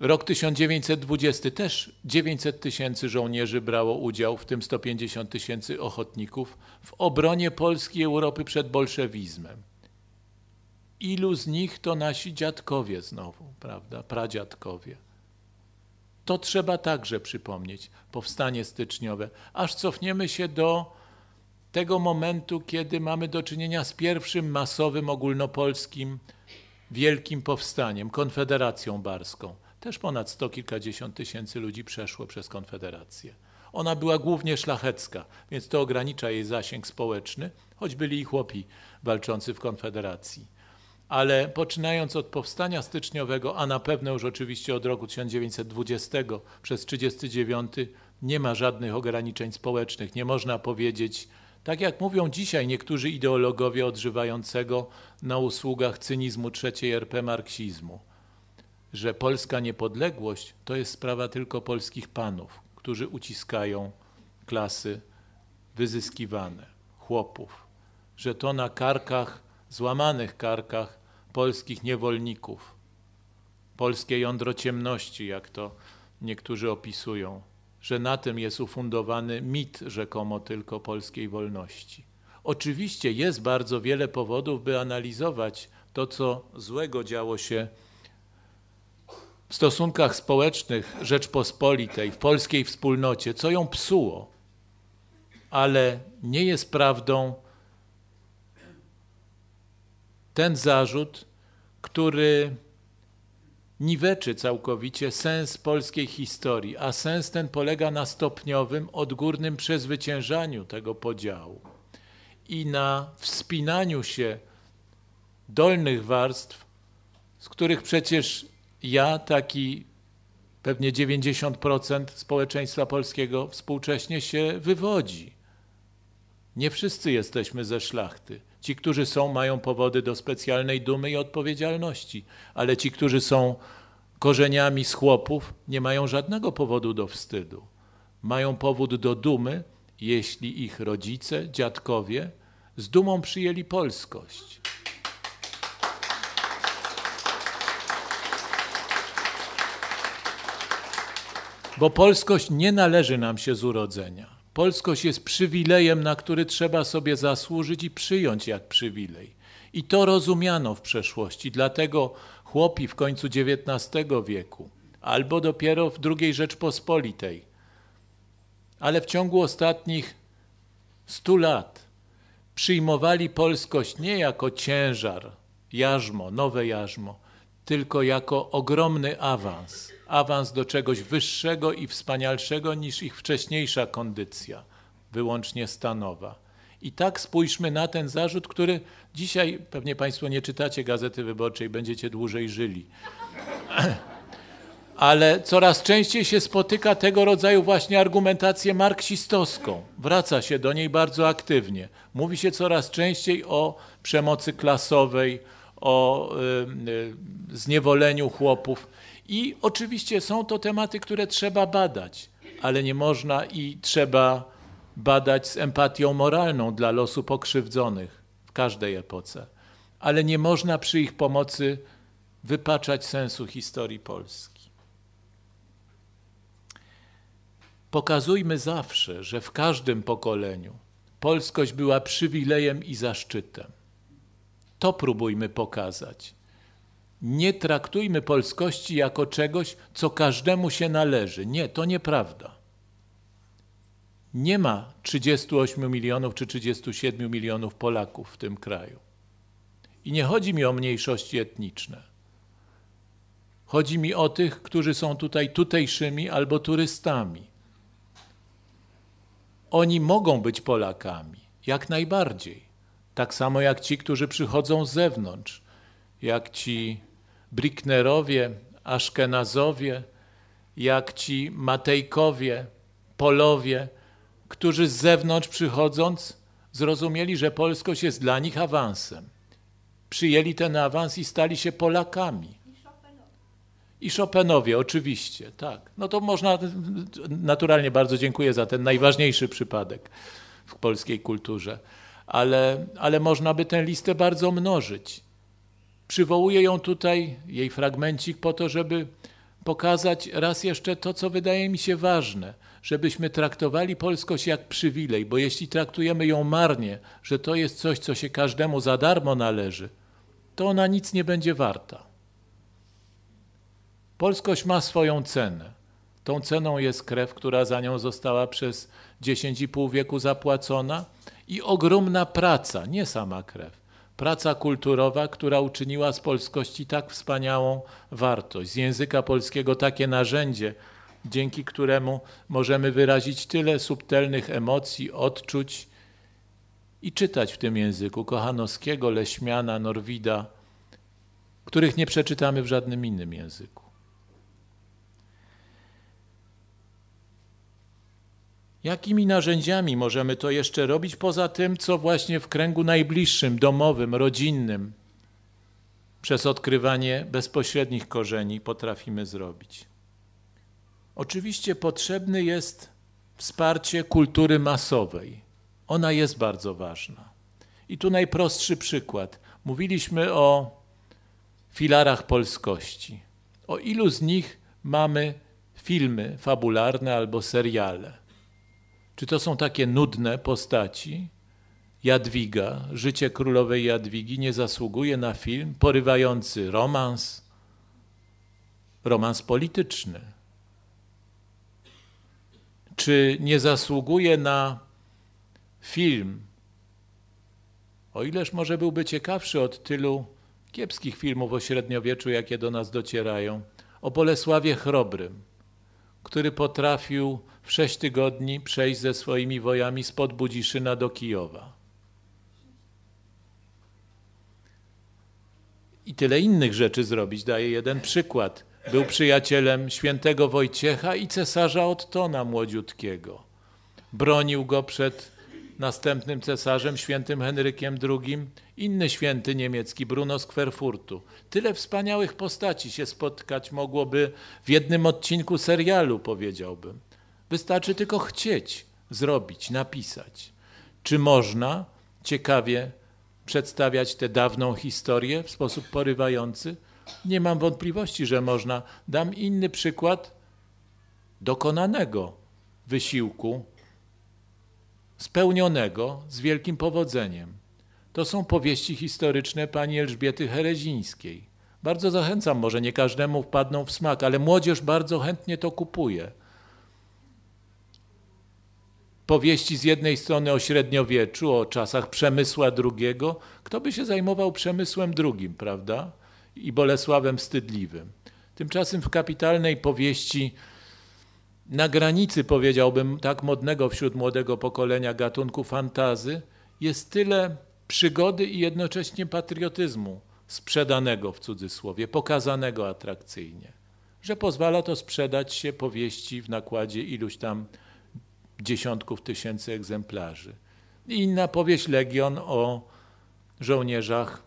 Rok 1920 też 900 tysięcy żołnierzy brało udział, w tym 150 tysięcy ochotników, w obronie Polski i Europy przed bolszewizmem. Ilu z nich to nasi dziadkowie znowu, prawda? Pradziadkowie. To trzeba także przypomnieć, powstanie styczniowe, aż cofniemy się do tego momentu, kiedy mamy do czynienia z pierwszym masowym ogólnopolskim wielkim powstaniem, Konfederacją Barską. Też ponad sto kilkadziesiąt tysięcy ludzi przeszło przez Konfederację. Ona była głównie szlachecka, więc to ogranicza jej zasięg społeczny, choć byli i chłopi walczący w Konfederacji ale poczynając od powstania styczniowego, a na pewno już oczywiście od roku 1920 przez 1939 nie ma żadnych ograniczeń społecznych. Nie można powiedzieć, tak jak mówią dzisiaj niektórzy ideologowie odżywającego na usługach cynizmu III RP marksizmu, że polska niepodległość to jest sprawa tylko polskich panów, którzy uciskają klasy wyzyskiwane, chłopów, że to na karkach, złamanych karkach polskich niewolników, polskie jądro ciemności, jak to niektórzy opisują, że na tym jest ufundowany mit rzekomo tylko polskiej wolności. Oczywiście jest bardzo wiele powodów, by analizować to, co złego działo się w stosunkach społecznych Rzeczpospolitej, w polskiej wspólnocie, co ją psuło, ale nie jest prawdą, ten zarzut, który niweczy całkowicie sens polskiej historii, a sens ten polega na stopniowym, odgórnym przezwyciężaniu tego podziału i na wspinaniu się dolnych warstw, z których przecież ja, taki pewnie 90% społeczeństwa polskiego współcześnie się wywodzi. Nie wszyscy jesteśmy ze szlachty. Ci, którzy są, mają powody do specjalnej dumy i odpowiedzialności, ale ci, którzy są korzeniami z chłopów, nie mają żadnego powodu do wstydu. Mają powód do dumy, jeśli ich rodzice, dziadkowie z dumą przyjęli polskość. Bo polskość nie należy nam się z urodzenia. Polskość jest przywilejem, na który trzeba sobie zasłużyć i przyjąć jak przywilej. I to rozumiano w przeszłości, dlatego chłopi w końcu XIX wieku albo dopiero w II Rzeczpospolitej, ale w ciągu ostatnich stu lat przyjmowali polskość nie jako ciężar, jarzmo, nowe jarzmo, tylko jako ogromny awans awans do czegoś wyższego i wspanialszego niż ich wcześniejsza kondycja, wyłącznie stanowa. I tak spójrzmy na ten zarzut, który dzisiaj pewnie Państwo nie czytacie gazety wyborczej, będziecie dłużej żyli. Ale coraz częściej się spotyka tego rodzaju właśnie argumentację marksistowską. Wraca się do niej bardzo aktywnie. Mówi się coraz częściej o przemocy klasowej, o y, y, zniewoleniu chłopów. I oczywiście są to tematy, które trzeba badać, ale nie można i trzeba badać z empatią moralną dla losu pokrzywdzonych w każdej epoce. Ale nie można przy ich pomocy wypaczać sensu historii Polski. Pokazujmy zawsze, że w każdym pokoleniu polskość była przywilejem i zaszczytem. To próbujmy pokazać nie traktujmy polskości jako czegoś, co każdemu się należy. Nie, to nieprawda. Nie ma 38 milionów czy 37 milionów Polaków w tym kraju. I nie chodzi mi o mniejszości etniczne. Chodzi mi o tych, którzy są tutaj tutejszymi albo turystami. Oni mogą być Polakami, jak najbardziej. Tak samo jak ci, którzy przychodzą z zewnątrz, jak ci Bricknerowie, Aszkenazowie, jak ci Matejkowie, Polowie, którzy z zewnątrz przychodząc zrozumieli, że polskość jest dla nich awansem. Przyjęli ten awans i stali się Polakami. I Chopinowie, oczywiście, tak. No to można, naturalnie bardzo dziękuję za ten najważniejszy przypadek w polskiej kulturze, ale, ale można by tę listę bardzo mnożyć. Przywołuję ją tutaj, jej fragmencik, po to, żeby pokazać raz jeszcze to, co wydaje mi się ważne, żebyśmy traktowali polskość jak przywilej, bo jeśli traktujemy ją marnie, że to jest coś, co się każdemu za darmo należy, to ona nic nie będzie warta. Polskość ma swoją cenę. Tą ceną jest krew, która za nią została przez 10,5 wieku zapłacona i ogromna praca, nie sama krew praca kulturowa, która uczyniła z polskości tak wspaniałą wartość, z języka polskiego takie narzędzie, dzięki któremu możemy wyrazić tyle subtelnych emocji, odczuć i czytać w tym języku Kochanowskiego, Leśmiana, Norwida, których nie przeczytamy w żadnym innym języku. Jakimi narzędziami możemy to jeszcze robić poza tym, co właśnie w kręgu najbliższym, domowym, rodzinnym, przez odkrywanie bezpośrednich korzeni potrafimy zrobić? Oczywiście potrzebne jest wsparcie kultury masowej. Ona jest bardzo ważna. I tu najprostszy przykład. Mówiliśmy o filarach polskości. O ilu z nich mamy filmy fabularne albo seriale? Czy to są takie nudne postaci? Jadwiga, życie królowej Jadwigi nie zasługuje na film porywający romans, romans polityczny. Czy nie zasługuje na film, o ileż może byłby ciekawszy od tylu kiepskich filmów o średniowieczu, jakie do nas docierają, o Bolesławie Chrobrym, który potrafił w sześć tygodni przejść ze swoimi wojami spod Budziszyna do Kijowa. I tyle innych rzeczy zrobić. Daję jeden przykład. Był przyjacielem świętego Wojciecha i cesarza Ottona młodziutkiego. Bronił go przed następnym cesarzem, świętym Henrykiem II, inny święty niemiecki, Bruno z Kwerfurtu. Tyle wspaniałych postaci się spotkać mogłoby w jednym odcinku serialu, powiedziałbym. Wystarczy tylko chcieć zrobić, napisać. Czy można ciekawie przedstawiać tę dawną historię w sposób porywający? Nie mam wątpliwości, że można. Dam inny przykład dokonanego wysiłku, spełnionego z wielkim powodzeniem. To są powieści historyczne pani Elżbiety Herezińskiej. Bardzo zachęcam, może nie każdemu wpadną w smak, ale młodzież bardzo chętnie to kupuje powieści z jednej strony o średniowieczu, o czasach przemysła drugiego. Kto by się zajmował przemysłem drugim, prawda? I Bolesławem Wstydliwym. Tymczasem w kapitalnej powieści na granicy, powiedziałbym, tak modnego wśród młodego pokolenia gatunku fantazy, jest tyle przygody i jednocześnie patriotyzmu sprzedanego w cudzysłowie, pokazanego atrakcyjnie, że pozwala to sprzedać się powieści w nakładzie iluś tam dziesiątków tysięcy egzemplarzy. I inna powieść Legion o żołnierzach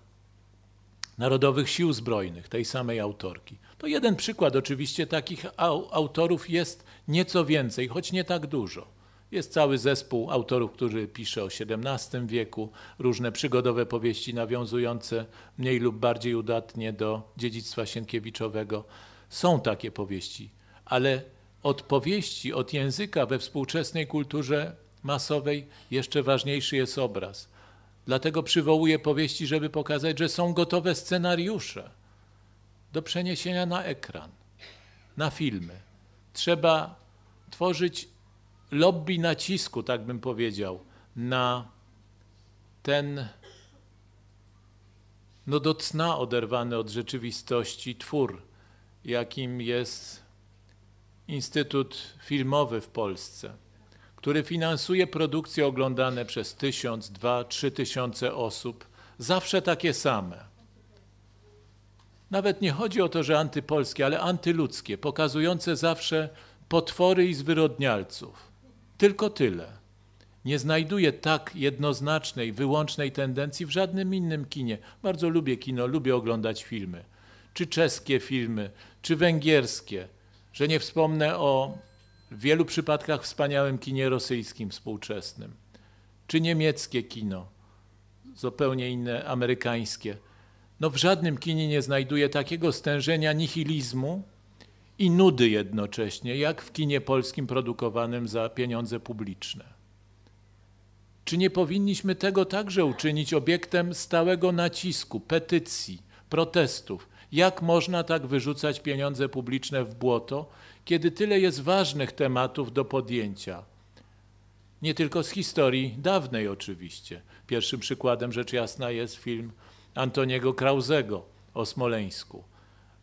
Narodowych Sił Zbrojnych, tej samej autorki. To jeden przykład, oczywiście takich autorów jest nieco więcej, choć nie tak dużo. Jest cały zespół autorów, którzy pisze o XVII wieku, różne przygodowe powieści nawiązujące mniej lub bardziej udatnie do dziedzictwa sienkiewiczowego. Są takie powieści, ale odpowieści od języka we współczesnej kulturze masowej jeszcze ważniejszy jest obraz. Dlatego przywołuję powieści, żeby pokazać, że są gotowe scenariusze do przeniesienia na ekran, na filmy. Trzeba tworzyć lobby nacisku, tak bym powiedział, na ten no do cna oderwany od rzeczywistości twór, jakim jest Instytut Filmowy w Polsce, który finansuje produkcje oglądane przez tysiąc, dwa, trzy tysiące osób, zawsze takie same. Nawet nie chodzi o to, że antypolskie, ale antyludzkie, pokazujące zawsze potwory i zwyrodnialców. Tylko tyle. Nie znajduję tak jednoznacznej, wyłącznej tendencji w żadnym innym kinie. Bardzo lubię kino, lubię oglądać filmy. Czy czeskie filmy, czy węgierskie, że nie wspomnę o w wielu przypadkach wspaniałym kinie rosyjskim współczesnym, czy niemieckie kino, zupełnie inne amerykańskie. No w żadnym kinie nie znajduje takiego stężenia nihilizmu i nudy jednocześnie, jak w kinie polskim produkowanym za pieniądze publiczne. Czy nie powinniśmy tego także uczynić obiektem stałego nacisku, petycji, protestów, jak można tak wyrzucać pieniądze publiczne w błoto, kiedy tyle jest ważnych tematów do podjęcia? Nie tylko z historii dawnej oczywiście. Pierwszym przykładem rzecz jasna jest film Antoniego Krauzego o Smoleńsku,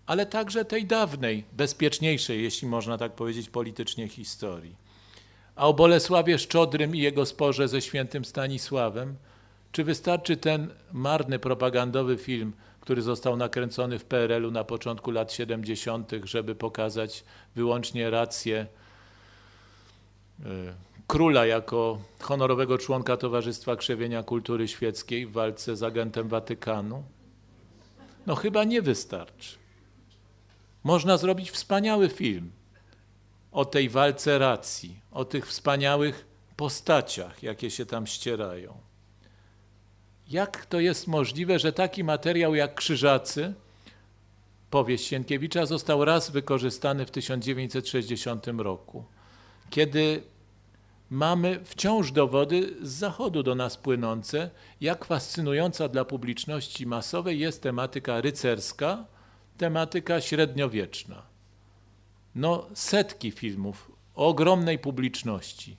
ale także tej dawnej, bezpieczniejszej, jeśli można tak powiedzieć, politycznie historii. A o Bolesławie Szczodrym i jego sporze ze świętym Stanisławem, czy wystarczy ten marny propagandowy film który został nakręcony w PRL-u na początku lat 70., żeby pokazać wyłącznie rację e, króla jako honorowego członka Towarzystwa Krzewienia Kultury Świeckiej w walce z agentem Watykanu? No chyba nie wystarczy. Można zrobić wspaniały film o tej walce racji, o tych wspaniałych postaciach, jakie się tam ścierają. Jak to jest możliwe, że taki materiał jak Krzyżacy, powieść Sienkiewicza, został raz wykorzystany w 1960 roku, kiedy mamy wciąż dowody z zachodu do nas płynące, jak fascynująca dla publiczności masowej jest tematyka rycerska, tematyka średniowieczna. No, setki filmów o ogromnej publiczności,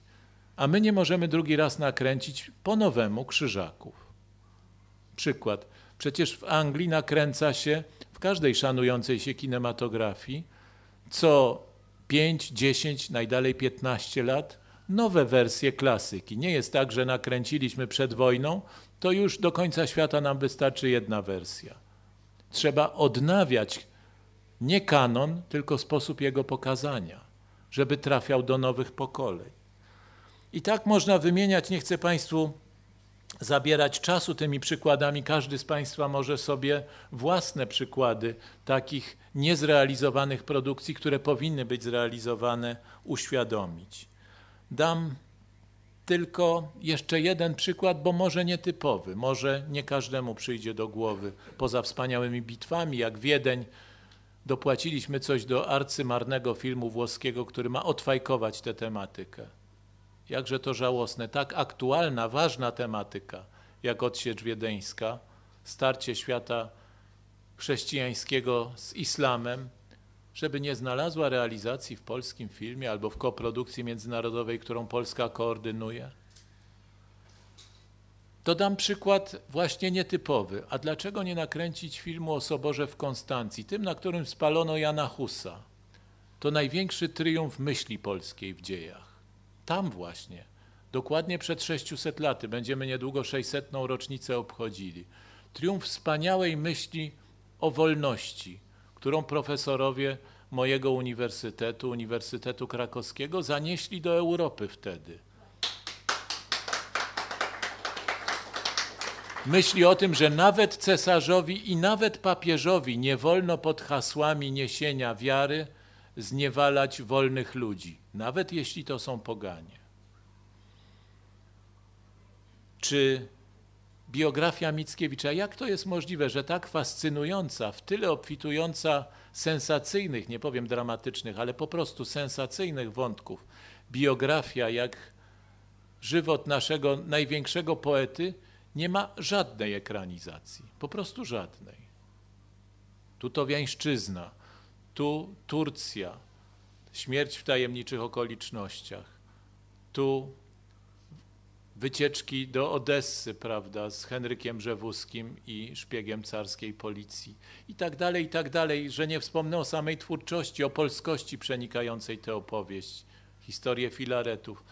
a my nie możemy drugi raz nakręcić po nowemu krzyżaków przykład. Przecież w Anglii nakręca się w każdej szanującej się kinematografii co 5, 10, najdalej 15 lat nowe wersje klasyki. Nie jest tak, że nakręciliśmy przed wojną, to już do końca świata nam wystarczy jedna wersja. Trzeba odnawiać nie kanon, tylko sposób jego pokazania, żeby trafiał do nowych pokoleń. I tak można wymieniać, nie chcę Państwu zabierać czasu tymi przykładami. Każdy z Państwa może sobie własne przykłady takich niezrealizowanych produkcji, które powinny być zrealizowane, uświadomić. Dam tylko jeszcze jeden przykład, bo może nietypowy, może nie każdemu przyjdzie do głowy. Poza wspaniałymi bitwami, jak Wiedeń, dopłaciliśmy coś do arcymarnego filmu włoskiego, który ma odfajkować tę tematykę jakże to żałosne, tak aktualna, ważna tematyka jak odsiecz wiedeńska, starcie świata chrześcijańskiego z islamem, żeby nie znalazła realizacji w polskim filmie albo w koprodukcji międzynarodowej, którą Polska koordynuje? Dodam przykład właśnie nietypowy. A dlaczego nie nakręcić filmu o Soborze w Konstancji, tym, na którym spalono Jana Husa? To największy triumf myśli polskiej w dziejach. Tam właśnie, dokładnie przed 600 laty, będziemy niedługo 600. rocznicę obchodzili. Triumf wspaniałej myśli o wolności, którą profesorowie mojego uniwersytetu, Uniwersytetu Krakowskiego, zanieśli do Europy wtedy. Myśli o tym, że nawet cesarzowi i nawet papieżowi nie wolno pod hasłami niesienia wiary zniewalać wolnych ludzi, nawet jeśli to są poganie. Czy biografia Mickiewicza, jak to jest możliwe, że tak fascynująca, w tyle obfitująca sensacyjnych, nie powiem dramatycznych, ale po prostu sensacyjnych wątków, biografia jak żywot naszego największego poety, nie ma żadnej ekranizacji, po prostu żadnej. Tutowiańszczyzna tu Turcja, śmierć w tajemniczych okolicznościach. Tu wycieczki do Odessy, prawda, z Henrykiem Rzewuskim i szpiegiem carskiej policji. I tak dalej, i tak dalej, że nie wspomnę o samej twórczości, o polskości przenikającej tę opowieść, historię filaretów.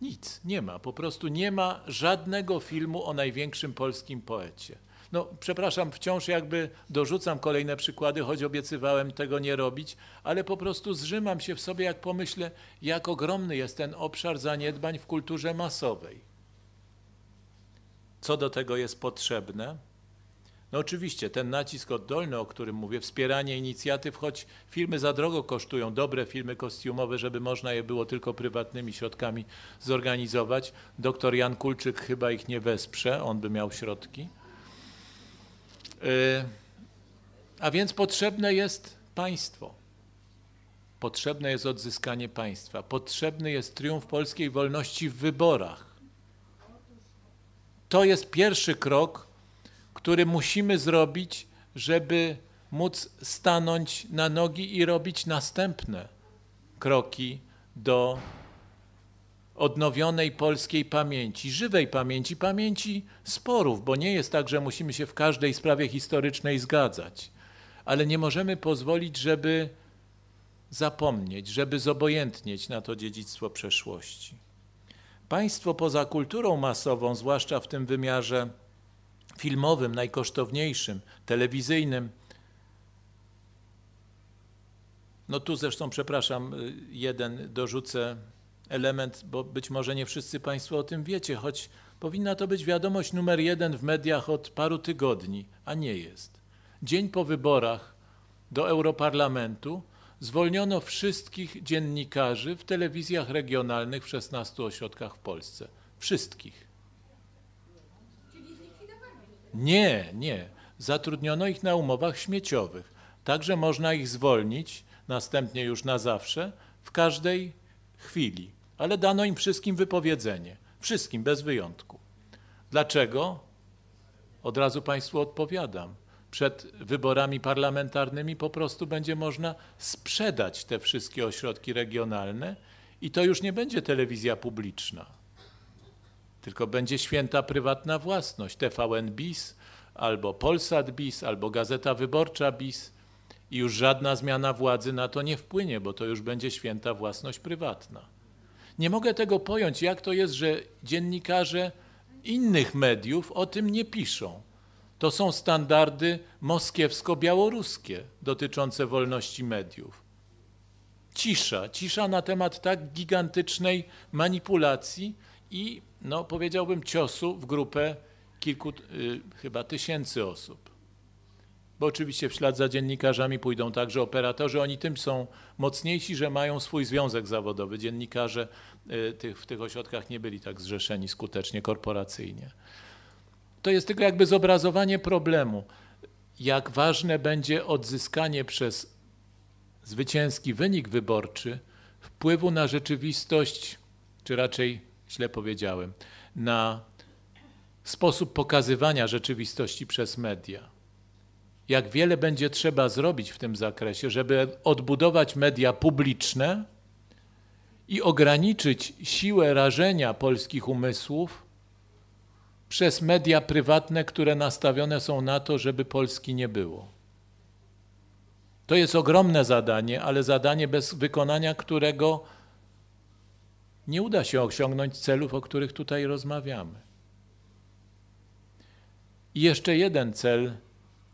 Nic, nie ma, po prostu nie ma żadnego filmu o największym polskim poecie. No, przepraszam, wciąż jakby dorzucam kolejne przykłady, choć obiecywałem tego nie robić, ale po prostu zrzymam się w sobie, jak pomyślę, jak ogromny jest ten obszar zaniedbań w kulturze masowej. Co do tego jest potrzebne? No oczywiście, ten nacisk oddolny, o którym mówię, wspieranie inicjatyw, choć filmy za drogo kosztują, dobre filmy kostiumowe, żeby można je było tylko prywatnymi środkami zorganizować. Doktor Jan Kulczyk chyba ich nie wesprze, on by miał środki. Y, a więc potrzebne jest państwo. Potrzebne jest odzyskanie państwa. Potrzebny jest triumf polskiej wolności w wyborach. To jest pierwszy krok, który musimy zrobić, żeby móc stanąć na nogi i robić następne kroki do odnowionej polskiej pamięci, żywej pamięci, pamięci sporów, bo nie jest tak, że musimy się w każdej sprawie historycznej zgadzać, ale nie możemy pozwolić, żeby zapomnieć, żeby zobojętnieć na to dziedzictwo przeszłości. Państwo poza kulturą masową, zwłaszcza w tym wymiarze filmowym, najkosztowniejszym, telewizyjnym, no tu zresztą, przepraszam, y, jeden dorzucę element, bo być może nie wszyscy Państwo o tym wiecie, choć powinna to być wiadomość numer jeden w mediach od paru tygodni, a nie jest. Dzień po wyborach do Europarlamentu zwolniono wszystkich dziennikarzy w telewizjach regionalnych w 16 ośrodkach w Polsce. Wszystkich. Nie, nie. Zatrudniono ich na umowach śmieciowych. Także można ich zwolnić, następnie już na zawsze, w każdej chwili ale dano im wszystkim wypowiedzenie. Wszystkim, bez wyjątku. Dlaczego? Od razu Państwu odpowiadam. Przed wyborami parlamentarnymi po prostu będzie można sprzedać te wszystkie ośrodki regionalne i to już nie będzie telewizja publiczna, tylko będzie święta prywatna własność. TVN BIS, albo Polsat BIS, albo Gazeta Wyborcza BIS i już żadna zmiana władzy na to nie wpłynie, bo to już będzie święta własność prywatna. Nie mogę tego pojąć, jak to jest, że dziennikarze innych mediów o tym nie piszą. To są standardy moskiewsko-białoruskie dotyczące wolności mediów. Cisza, cisza na temat tak gigantycznej manipulacji i, no, powiedziałbym, ciosu w grupę kilku, y, chyba tysięcy osób bo oczywiście w ślad za dziennikarzami pójdą także operatorzy. Oni tym są mocniejsi, że mają swój związek zawodowy. Dziennikarze y, tych, w tych ośrodkach nie byli tak zrzeszeni skutecznie korporacyjnie. To jest tylko jakby zobrazowanie problemu, jak ważne będzie odzyskanie przez zwycięski wynik wyborczy wpływu na rzeczywistość, czy raczej źle powiedziałem, na sposób pokazywania rzeczywistości przez media jak wiele będzie trzeba zrobić w tym zakresie, żeby odbudować media publiczne i ograniczyć siłę rażenia polskich umysłów przez media prywatne, które nastawione są na to, żeby Polski nie było. To jest ogromne zadanie, ale zadanie bez wykonania którego nie uda się osiągnąć celów, o których tutaj rozmawiamy. I jeszcze jeden cel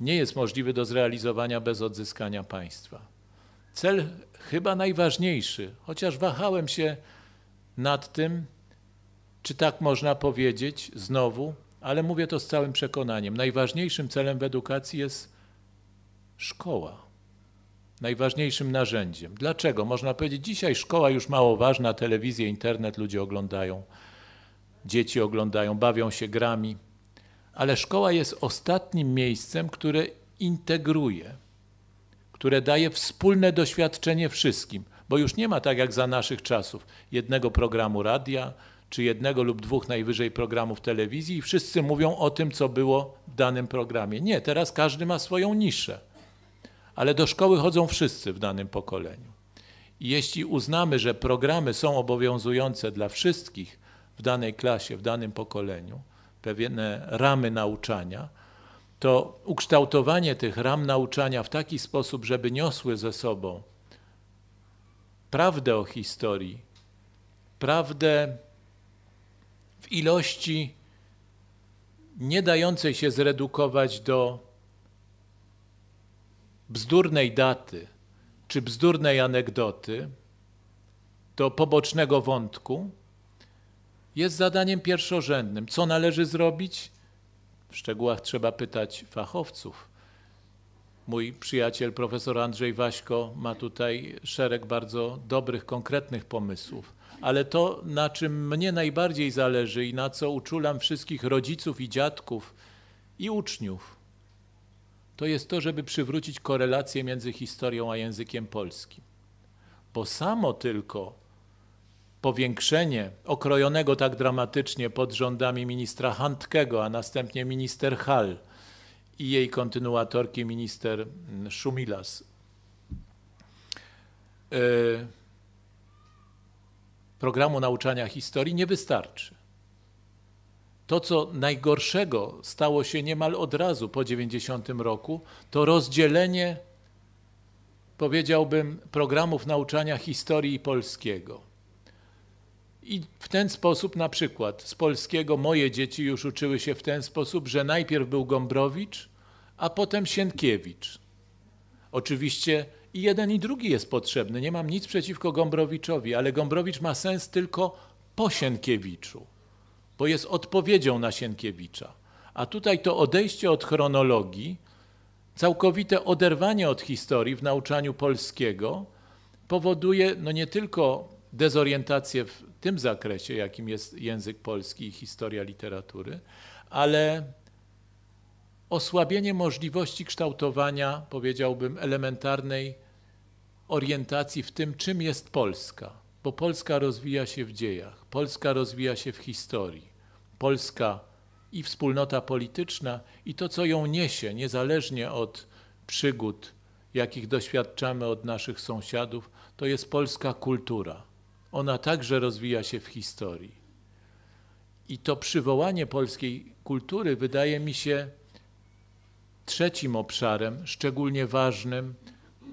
nie jest możliwy do zrealizowania bez odzyskania państwa. Cel chyba najważniejszy, chociaż wahałem się nad tym, czy tak można powiedzieć znowu, ale mówię to z całym przekonaniem. Najważniejszym celem w edukacji jest szkoła. Najważniejszym narzędziem. Dlaczego? Można powiedzieć, dzisiaj szkoła już mało ważna, telewizję, internet ludzie oglądają, dzieci oglądają, bawią się grami ale szkoła jest ostatnim miejscem, które integruje, które daje wspólne doświadczenie wszystkim, bo już nie ma tak jak za naszych czasów jednego programu radia, czy jednego lub dwóch najwyżej programów telewizji i wszyscy mówią o tym, co było w danym programie. Nie, teraz każdy ma swoją niszę, ale do szkoły chodzą wszyscy w danym pokoleniu. I jeśli uznamy, że programy są obowiązujące dla wszystkich w danej klasie, w danym pokoleniu, pewne ramy nauczania, to ukształtowanie tych ram nauczania w taki sposób, żeby niosły ze sobą prawdę o historii, prawdę w ilości nie dającej się zredukować do bzdurnej daty czy bzdurnej anegdoty, do pobocznego wątku, jest zadaniem pierwszorzędnym. Co należy zrobić? W szczegółach trzeba pytać fachowców. Mój przyjaciel profesor Andrzej Waśko ma tutaj szereg bardzo dobrych, konkretnych pomysłów. Ale to, na czym mnie najbardziej zależy i na co uczulam wszystkich rodziców i dziadków i uczniów, to jest to, żeby przywrócić korelację między historią a językiem polskim. Bo samo tylko powiększenie okrojonego tak dramatycznie pod rządami ministra Handkego, a następnie minister Hall i jej kontynuatorki minister mm, Szumilas. E, programu nauczania historii nie wystarczy. To, co najgorszego stało się niemal od razu po 90 roku, to rozdzielenie, powiedziałbym, programów nauczania historii polskiego i w ten sposób na przykład z polskiego moje dzieci już uczyły się w ten sposób, że najpierw był Gombrowicz, a potem Sienkiewicz. Oczywiście i jeden i drugi jest potrzebny. Nie mam nic przeciwko Gombrowiczowi, ale Gombrowicz ma sens tylko po Sienkiewiczu, bo jest odpowiedzią na Sienkiewicza. A tutaj to odejście od chronologii, całkowite oderwanie od historii w nauczaniu polskiego powoduje no nie tylko dezorientację w tym zakresie, jakim jest język polski i historia literatury, ale osłabienie możliwości kształtowania, powiedziałbym, elementarnej orientacji w tym, czym jest Polska, bo Polska rozwija się w dziejach, Polska rozwija się w historii, Polska i wspólnota polityczna i to, co ją niesie, niezależnie od przygód, jakich doświadczamy od naszych sąsiadów, to jest polska kultura. Ona także rozwija się w historii. I to przywołanie polskiej kultury wydaje mi się trzecim obszarem, szczególnie ważnym,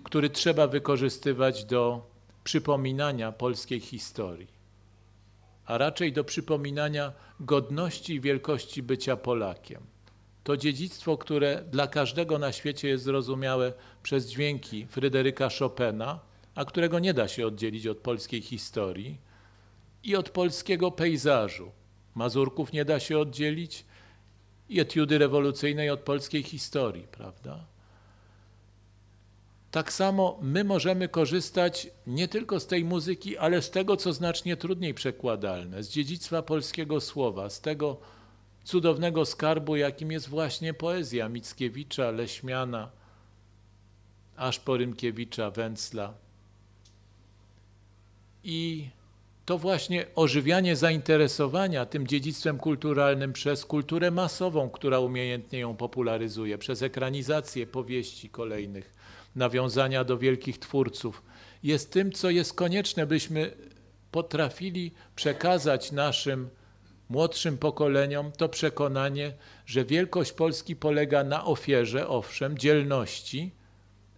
który trzeba wykorzystywać do przypominania polskiej historii, a raczej do przypominania godności i wielkości bycia Polakiem. To dziedzictwo, które dla każdego na świecie jest zrozumiałe przez dźwięki Fryderyka Chopina, a którego nie da się oddzielić od polskiej historii i od polskiego pejzażu. Mazurków nie da się oddzielić i etiudy rewolucyjnej od polskiej historii, prawda? Tak samo my możemy korzystać nie tylko z tej muzyki, ale z tego, co znacznie trudniej przekładalne, z dziedzictwa polskiego słowa, z tego cudownego skarbu, jakim jest właśnie poezja Mickiewicza, Leśmiana, aż po Rymkiewicza, Węcla, i to właśnie ożywianie zainteresowania tym dziedzictwem kulturalnym przez kulturę masową, która umiejętnie ją popularyzuje, przez ekranizację powieści kolejnych, nawiązania do wielkich twórców, jest tym, co jest konieczne, byśmy potrafili przekazać naszym młodszym pokoleniom to przekonanie, że wielkość Polski polega na ofierze, owszem, dzielności,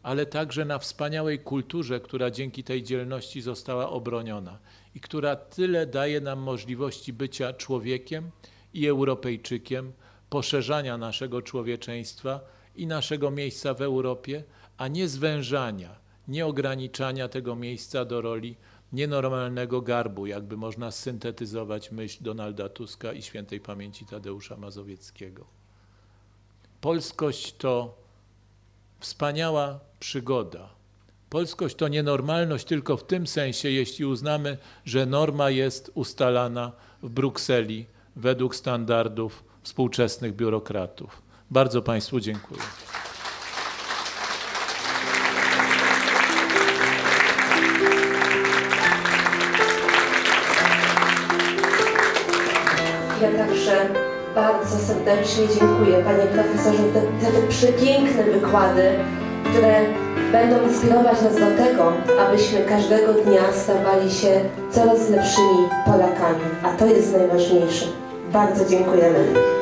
ale także na wspaniałej kulturze, która dzięki tej dzielności została obroniona i która tyle daje nam możliwości bycia człowiekiem i Europejczykiem, poszerzania naszego człowieczeństwa i naszego miejsca w Europie, a nie zwężania, nie ograniczania tego miejsca do roli nienormalnego garbu, jakby można syntetyzować myśl Donalda Tuska i świętej pamięci Tadeusza Mazowieckiego. Polskość to wspaniała przygoda. Polskość to nienormalność tylko w tym sensie, jeśli uznamy, że norma jest ustalana w Brukseli według standardów współczesnych biurokratów. Bardzo Państwu dziękuję. Ja także bardzo serdecznie dziękuję Panie Profesorze za te, te przepiękne wykłady, które będą inspirować nas do tego, abyśmy każdego dnia stawali się coraz lepszymi Polakami, a to jest najważniejsze. Bardzo dziękujemy.